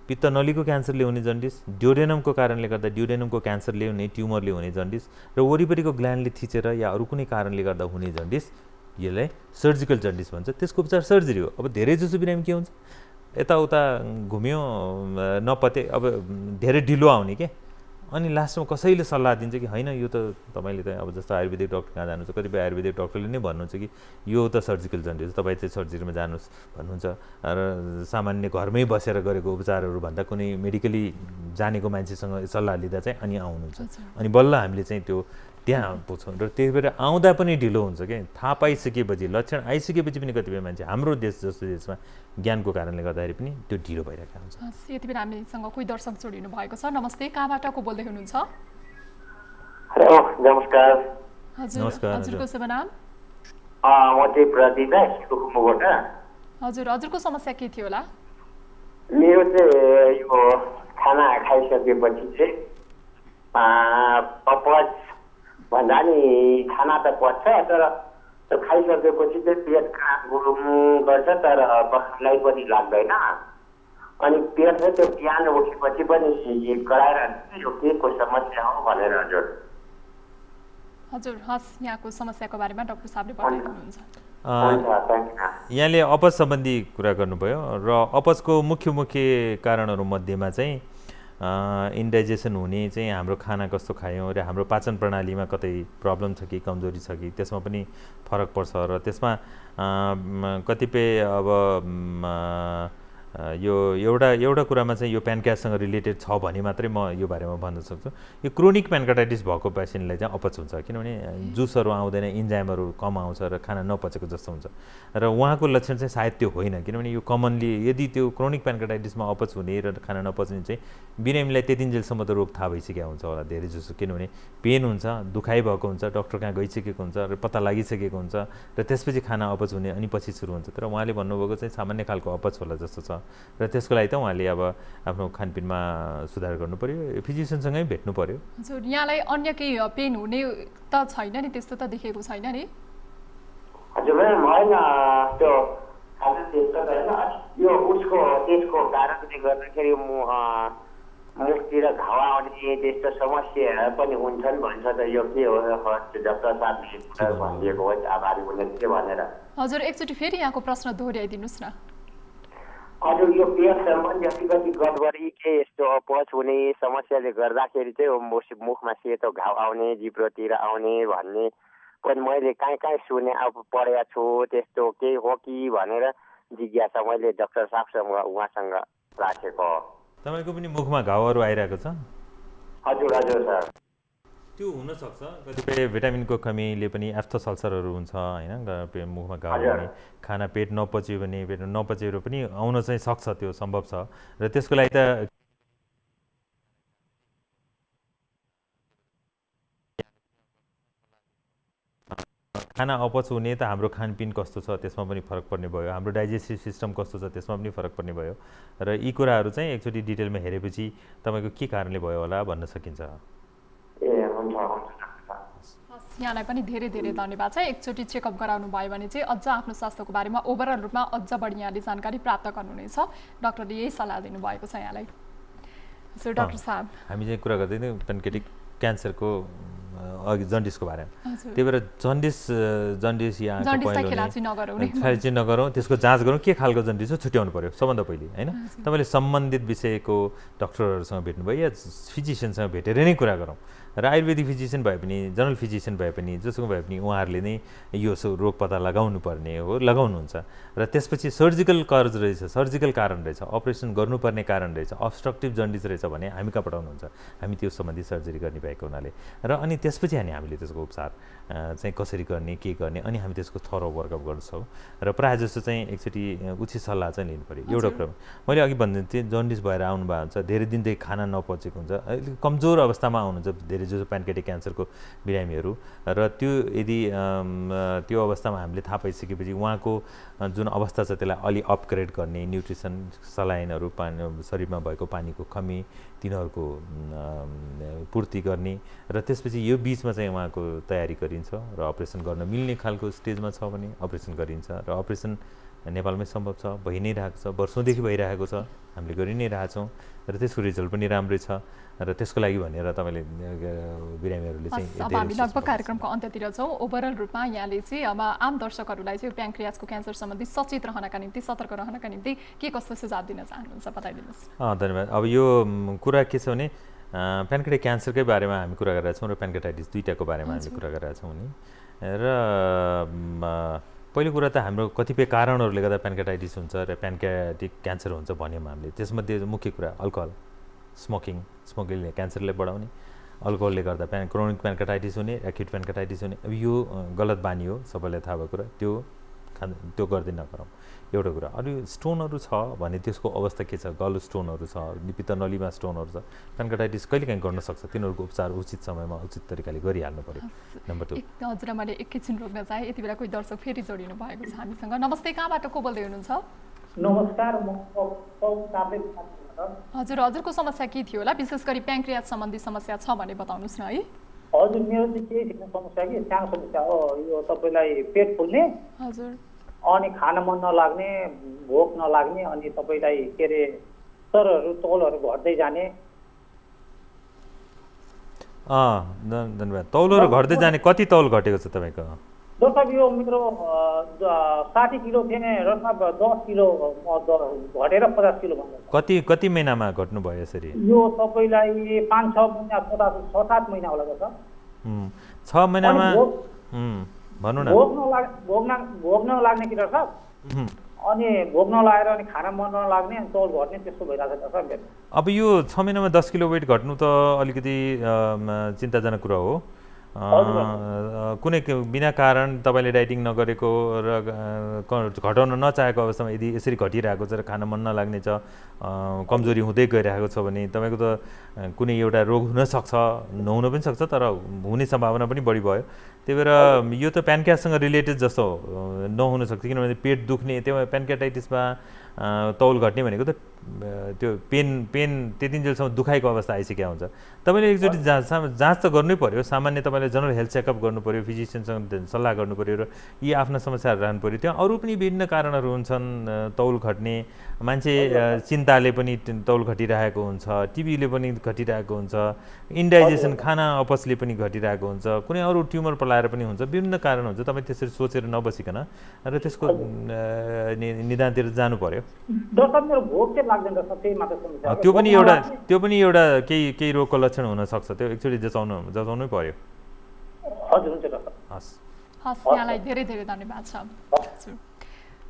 पित्त नलीको क्यान्सरले हुने जन्डिस ड्युरेनमको कारणले गर्दा ड्युडेनमको क्यान्सरले हुने ट्युमरले हुने जन्डिस र वरिपरिको ग्ल्यान्डले थिचेर या अरू कुनै कारणले गर्दा हुने जन्डिस यसलाई सर्जिकल जन्डिस भन्छ त्यसको उपचार सर्जरी हो अब धेरै जसो बिरामी के हुन्छ यताउता घुम्यो नपते अब धेरै ढिलो आउने के अनि लास्टमा कसैले सल्लाह दिन्छ कि होइन यो त तपाईँले त अब जस्तो आयुर्वेदिक डक्टर कहाँ जानुहुन्छ कतिपय आयुर्वेदिक डक्टरले नै भन्नुहुन्छ कि यो त सर्जिकल जन्डिस तपाईँ चाहिँ सर्जरीमा जानुहोस् भन्नुहुन्छ र सामान्य घरमै बसेर गरेको उपचारहरूभन्दा कुनै मेडिकली जानेको मान्छेसँग सल्लाह लिँदा चाहिँ अनि आउनुहुन्छ अनि बल्ल हामीले चाहिँ त्यो त्यहाँ पुग्छौँ र त्यही भएर आउँदा पनि ढिलो हुन्छ क्या थाहा पाइसकेपछि लक्षण आइसकेपछि पनि कतिपय मान्छे हाम्रो देश जस्तो देशमा ज्ञानको कारणले गर्दाखेरि पनि त्यो ढिलो भइरहेको हुन्छ यति बेला हामीसँग कोही दर्शक जोडिनु भएको छ नमस्ते कहाँबाट को बोल्दै हुनुहुन्छ नमस्कार नमस्कार हजुरको हजुर हजुरको समस्या के थियो होला मेरो चाहिँ यो खाना खाइसकेपछि चाहिँ पपज भन्दा नि खाना त पच्छ तर खाइसकेपछि चाहिँ पेट कहाँ गुलुङ गर्छ तर बस्नलाई पनि लाग्दैन अनि पेट चाहिँ त्यो बिहान उठेपछि पनि कराइरहन्छ यो के को समस्या हो भनेर हजुर हजुर हस् यहाँको समस्याको बारेमा डक्टर साहबले बताइदिनुहुन्छ यहाँले अपच सम्बन्धी कुरा गर्नुभयो र अपचको मुख्य मुख्य कारणहरूमध्येमा मध्येमा चाहिँ इन्डाइजेसन हुने चाहिँ हाम्रो खाना कस्तो खायौँ र हाम्रो पाचन प्रणालीमा कतै प्रब्लम छ कि कमजोरी छ कि त्यसमा पनि फरक पर्छ र त्यसमा कतिपय अब यो एउटा एउटा कुरामा चाहिँ यो प्यानकासँग रिलेटेड छ भने मात्रै म यो बारेमा भन्न सक्छु यो क्रोनिक प्यानकाटाइटिस भएको पेसेन्टलाई चाहिँ अपच हुन्छ किनभने जुसहरू आउँदैन इन्जाइमहरू कम आउँछ र खाना नपचेको जस्तो हुन्छ र उहाँको लक्षण चाहिँ सायद त्यो होइन किनभने यो कमनली यदि त्यो क्रोनिक प्यानकाटाइटिसमा अपच हुने र खाना नपच्ने चाहिँ बिरामीलाई त्यति जेलसम्म त रोग थाहा भइसकेको हुन्छ होला धेरै जसो किनभने पेन हुन्छ दुखाइ भएको हुन्छ डक्टर कहाँ गइसकेको हुन्छ र पत्ता लागिसकेको हुन्छ र त्यसपछि खाना अपच हुने अनि पछि सुरु हुन्छ तर उहाँले भन्नुभएको चाहिँ सामान्य खालको अपच होला जस्तो छ र त्यसको लागि त उहाँले अब आफ्नो खानपिनमा सुधार गर्नु पर्यो फिजिसियनसँगै भेट्नु पर्यो हजुर यहाँलाई अन्य केही पेन हुने त छैन नि त्यस्तो त देखेको छैन नि हजुर म्याम होइन त्यो यो उसको त्यसको कारणले गर्दाखेरि म मुखतिर घाउ आउने त्यस्तो समस्या पनि हुन्छन् भन्छ त यो के हो साहबले भनिदिएको हो आभारी हुने के भनेर हजुर एकचोटि फेरि यहाँको प्रश्न दोहोऱ्याइदिनुहोस् न हजुर यो पेटहरूमा अलिकति गडबडी के यस्तो अपच हुने समस्याले गर्दाखेरि चाहिँ मुखमा सेतो घाउ आउने जिब्रोतिर आउने भन्ने पनि मैले कहीँ कहीँ सुने अब पढेको छु त्यस्तो केही हो कि भनेर जिज्ञासा मैले डक्टर साहबसँग उहाँसँग राखेको तपाईँको पनि मुखमा घाउहरू आइरहेको छ हजुर हजुर सर त्यो हुनसक्छ कतिपय भिटामिनको कमीले पनि एफ्थो सल्सरहरू हुन्छ होइन मुखमा घाउ हुने खाना पेट नपच्यो भने पेट नपचेर पनि आउन चाहिँ सक्छ त्यो सम्भव छ र त्यसको लागि त खाना अपच हुने त हाम्रो खानपिन कस्तो छ त्यसमा पनि फरक पर्ने भयो हाम्रो डाइजेस्टिभ सिस्टम कस्तो छ त्यसमा पनि फरक पर्ने भयो र यी कुराहरू चाहिँ एकचोटि डिटेलमा हेरेपछि तपाईँको के कारणले भयो होला भन्न सकिन्छ यहाँलाई पनि धेरै धेरै धन्यवाद छ एकचोटि चेकअप गराउनु भयो भने चाहिँ अझ आफ्नो स्वास्थ्यको बारेमा ओभरअल रूपमा अझ बढी यहाँले जानकारी प्राप्त गर्नुहुनेछ डक्टरले यही सल्लाह दिनुभएको छ यहाँलाई सो डाक्टर साहब हामी चाहिँ कुरा गर्दै पेन्केटिक क्यान्सरको अघि जन्डिसको बारेमा त्यही भएर जन्डिस जन्डिस या खेलाइ चाहिँ नगरौँ त्यसको जाँच गरौँ के खालको जन्डिस हो छुट्याउनु पऱ्यो सबभन्दा पहिले होइन तपाईँले सम्बन्धित विषयको डक्टरहरूसँग भेट्नुभयो या फिजिसियनसँग भेटेर नै कुरा गरौँ र आयुर्वेदिक फिजिसियन भए पनि जनरल फिजिसियन भए पनि जोसुकै भए पनि उहाँहरूले नै यो रोग पत्ता लगाउनु पर्ने हो लगाउनुहुन्छ र त्यसपछि सर्जिकल कर्ज रहेछ सर्जिकल कारण रहेछ अपरेसन गर्नुपर्ने कारण रहेछ अब्स्ट्रक्टिभ जन्डिस रहेछ भने हामी कहाँ पठाउनुहुन्छ हामी त्यो सम्बन्धी सर्जरी गर्ने भएको हुनाले र अनि त्यसपछि हामी हामीले त्यसको उपचार चाहिँ कसरी गर्ने के गर्ने अनि हामी त्यसको थरो वर्कअप गर्छौँ र प्रायः जस्तो चाहिँ एकचोटि उचित सल्लाह चाहिँ लिनु पऱ्यो एउटा कुरो मैले अघि भन्दै थिएँ जन्डिस भएर आउनुभएको हुन्छ धेरै दिनदेखि खाना नपचेको हुन्छ अलिक कमजोर अवस्थामा आउनुहुन्छ धेरै जो जो प्यानकेटिक क्यान्सरको बिरामीहरू र त्यो यदि त्यो अवस्थामा हामीले थाहा पाइसकेपछि उहाँको जुन अवस्था छ त्यसलाई अलि अपग्रेड गर्ने न्युट्रिसन सलाइनहरू पानी शरीरमा भएको पानीको कमी तिनीहरूको पूर्ति गर्ने र त्यसपछि यो बिचमा चाहिँ उहाँको तयारी गरिन्छ र अपरेसन गर्न मिल्ने खालको स्टेजमा छ भने अपरेसन गरिन्छ र अपरेसन नेपालमै सम्भव छ भइ नै रहेको छ वर्षौँदेखि भइरहेको छ हामीले गरि नै रहेछौँ र त्यसको रिजल्ट पनि राम्रै छ र त्यसको लागि भनेर तपाईँले बिरामीहरूले चाहिँ हामी लगभग कार्यक्रमको अन्त्यतिर छौँ ओभरअल रूपमा यहाँले चाहिँ अब आम दर्शकहरूलाई चाहिँ प्याङ्क्रियाजको क्यान्सर सम्बन्धी सचेत रहनका निम्ति सतर्क रहनका निम्ति के कस्तो सुझाव दिन चाहनुहुन्छ बताइदिनुहोस् धन्यवाद अब यो कुरा के छ भने प्यानकेटा क्यान्सरकै बारेमा हामी कुरा गरिरहेछौँ र प्यानकेटाइटिस दुइटाको बारेमा हामी कुरा गरिरहेछौँ नि र पहिलो कुरा त हाम्रो कतिपय कारणहरूले गर्दा प्यान्केटाइटिस हुन्छ र प्यान्केटिक क्यान्सर हुन्छ भन्यौँ हामीले त्यसमध्ये मुख्य कुरा अल्कोहल स्मोकिङ स्मोकिङले क्यान्सरले बढाउने अल्कोहलले गर्दा प्यान क्रोनिक प्यान्केटाइटिस हुने एक्युट प्यान्केटाइटिस हुने अब यो गलत बानी हो सबैलाई थाहा भएको कुरा त्यो त्यो गर्दै नगरौँ एउटा कुरा अनि स्टोनहरू छ भने त्यसको अवस्था के छ गल स्टोनहरू छ नलीमा स्टोनहरू छ पेन्काटाइटिस कहिलेकाहीँ गर्न सक्छ तिनीहरूको उपचार उचित समयमा उचित तरिकाले गरिहाल्नु पऱ्यो नम्बर टू हजुर मैले एकैछिन रोक्न चाहे यति बेला कोही दर्शक फेरि जोडिनु भएको छ हामीसँग नमस्ते कहाँबाट को बोल्दै हुनुहुन्छ नमस्कार हजुर हजुरको समस्या के थियो होला विशेष गरी प्याङ्क्रियाज सम्बन्धी समस्या छ भने बताउनुहोस् न है हजुर मेरो चाहिँ केही समस्या कि सानो समस्या हो यो तपाईँलाई पेट फुल्ने हजुर अनि खान मन नलाग्ने भोक नलाग्ने अनि तपाईँलाई के अरे सरहरू तौलहरू घट्दै जाने धन्यवाद तौलहरू घट्दै जाने कति तौल घटेको छ तपाईँको जस्तो यो मित्र साठी किलो थिएन रसमा दस किलो घटेर पचास किलो कति कति महिनामा घट्नु भयो यसरी यो तपाईँलाई पाँच छ महिना छ सात महिना होला छ महिनामा भनौँ न भोग नलाग भोग्न भोग नलाग्ने कि डाक्टर साहब अनि भोग नलागेर अनि खाना मन नलाग्ने अनि तौल घट्ने त्यस्तो भइरहेको छ डाक्टर अब यो छ महिनामा दस किलो वेट घट्नु त अलिकति चिन्ताजनक कुरा हो कुनै बिना कारण तपाईँले डाइटिङ नगरेको र घटाउन नचाहेको अवस्थामा यदि यसरी घटिरहेको छ र खान मन नलाग्ने छ कमजोरी हुँदै गइरहेको छ भने तपाईँको त कुनै एउटा रोग हुनसक्छ नहुन पनि सक्छ तर हुने सम्भावना पनि बढी भयो त्यही भएर यो त प्यानक्याससँग रिलेटेड जस्तो नहुनसक्छ किनभने पेट दुख्ने त्यो प्यानक्याटाइटिसमा तौल घट्ने भनेको त त्यो पेन पेन त्यतिन्जेलसम्म दुखाइको अवस्था आइसकेको हुन्छ तपाईँले एकचोटि जाँच जाँच त गर्नै पऱ्यो सामान्य तपाईँले जनरल हेल्थ चेकअप पऱ्यो फिजिसियनसँग सल्लाह पऱ्यो र यी आफ्ना समस्याहरू रहनु पऱ्यो त्यहाँ अरू पनि विभिन्न कारणहरू हुन्छन् तौल घट्ने मान्छे चिन्ताले पनि तौल घटिरहेको हुन्छ टिभीले पनि घटिरहेको हुन्छ इन्डाइजेसन खाना अपसले पनि घटिरहेको हुन्छ कुनै अरू ट्युमर पलाएर पनि हुन्छ विभिन्न कारण हुन्छ तपाईँ त्यसरी सोचेर नबसिकन र त्यसको निदानतिर जानु पऱ्यो लाग्दैन र मात्र त्यो पनि एउटा त्यो पनि एउटा केही केही रोगको लक्षण हुनसक्छ त्यो एकचोटि जचाउनु जचाउनै पर्यो हजुर हुन्छ हस् हस् धेरै धेरै धन्यवाद छ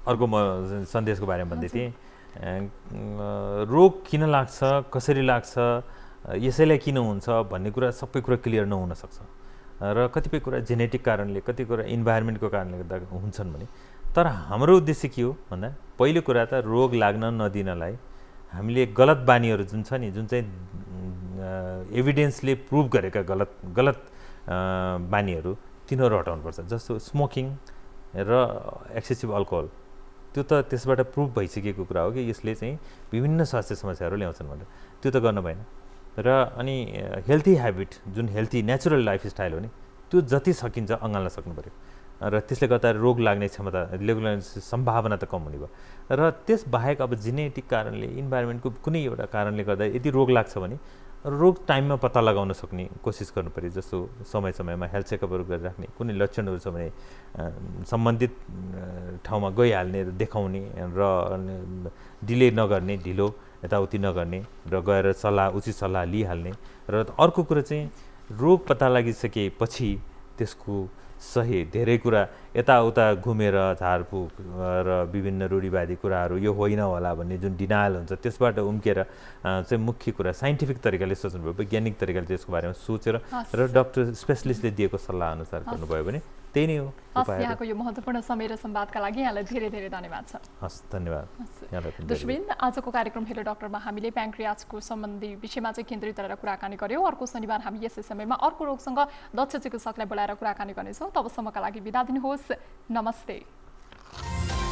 अर्को म सन्देशको बारेमा भन्दै थिएँ रोग किन लाग्छ कसरी लाग्छ यसैलाई किन हुन्छ भन्ने कुरा सबै कुरा क्लियर नहुनसक्छ र कतिपय कुरा जेनेटिक कारणले कति कुरा इन्भाइरोमेन्टको कारणले गर्दा हुन्छन् भने तर हाम्रो उद्देश्य के हो भन्दा पहिलो कुरा त रोग लाग्न नदिनलाई हामीले गलत बानीहरू जुन छ नि जुन चाहिँ एभिडेन्सले प्रुभ गरेका गलत गलत बानीहरू तिनीहरू हटाउनुपर्छ जस्तो स्मोकिङ र एक्सेसिभ अल्कोहल त्यो त त्यसबाट प्रुभ भइसकेको कुरा हो कि यसले चाहिँ विभिन्न स्वास्थ्य समस्याहरू ल्याउँछन् भनेर त्यो त गर्नु भएन र अनि हेल्थी ह्याबिट जुन हेल्थी नेचुरल लाइफस्टाइल हो नि त्यो जति सकिन्छ अँगाल्न सक्नु पऱ्यो र त्यसले गर्दा रोग लाग्ने क्षमता रोग सम्भावना त कम हुने भयो र त्यसबाहेक अब जेनेटिक कारणले इन्भाइरोमेन्टको कुनै एउटा कारणले गर्दा यदि रोग लाग्छ भने रोग टाइममा पत्ता लगाउन सक्ने कोसिस गर्नु पऱ्यो जस्तो समय समयमा हेल्थ चेकअपहरू गरिराख्ने कुनै लक्षणहरू छ भने सम्बन्धित ठाउँमा गइहाल्ने र देखाउने र डिले नगर्ने ढिलो यताउति नगर्ने र गएर सल्लाह उचित सल्लाह लिइहाल्ने र अर्को कुरो चाहिँ रोग पत्ता लागिसकेपछि त्यसको सही धेरै कुरा यताउता घुमेर झारफुक र विभिन्न रूढिवादी कुराहरू यो होइन होला भन्ने जुन डिनायल हुन्छ त्यसबाट उम्केर चाहिँ मुख्य कुरा साइन्टिफिक तरिकाले सोच्नुभयो वैज्ञानिक तरिकाले त्यसको बारेमा सोचेर र डक्टर स्पेसलिस्टले दिएको सल्लाहअनुसार गर्नुभयो भने त्यही नै हो यहाँको यो महत्त्वपूर्ण समय र सम्वादका लागि यहाँलाई धेरै धेरै धन्यवाद छ हस् धन्यवाद दुष्बिन आजको कार्यक्रम हेलो डक्टरमा हामीले प्याङ्क्रियाजको सम्बन्धी विषयमा चाहिँ केन्द्रित रहेर कुराकानी गऱ्यौँ अर्को शनिबार हामी यसै समयमा अर्को रोगसँग दक्ष चिकित्सकलाई बोलाएर कुराकानी गर्नेछौँ तबसम्मका लागि बिदा दिनुहोस् नमस्ते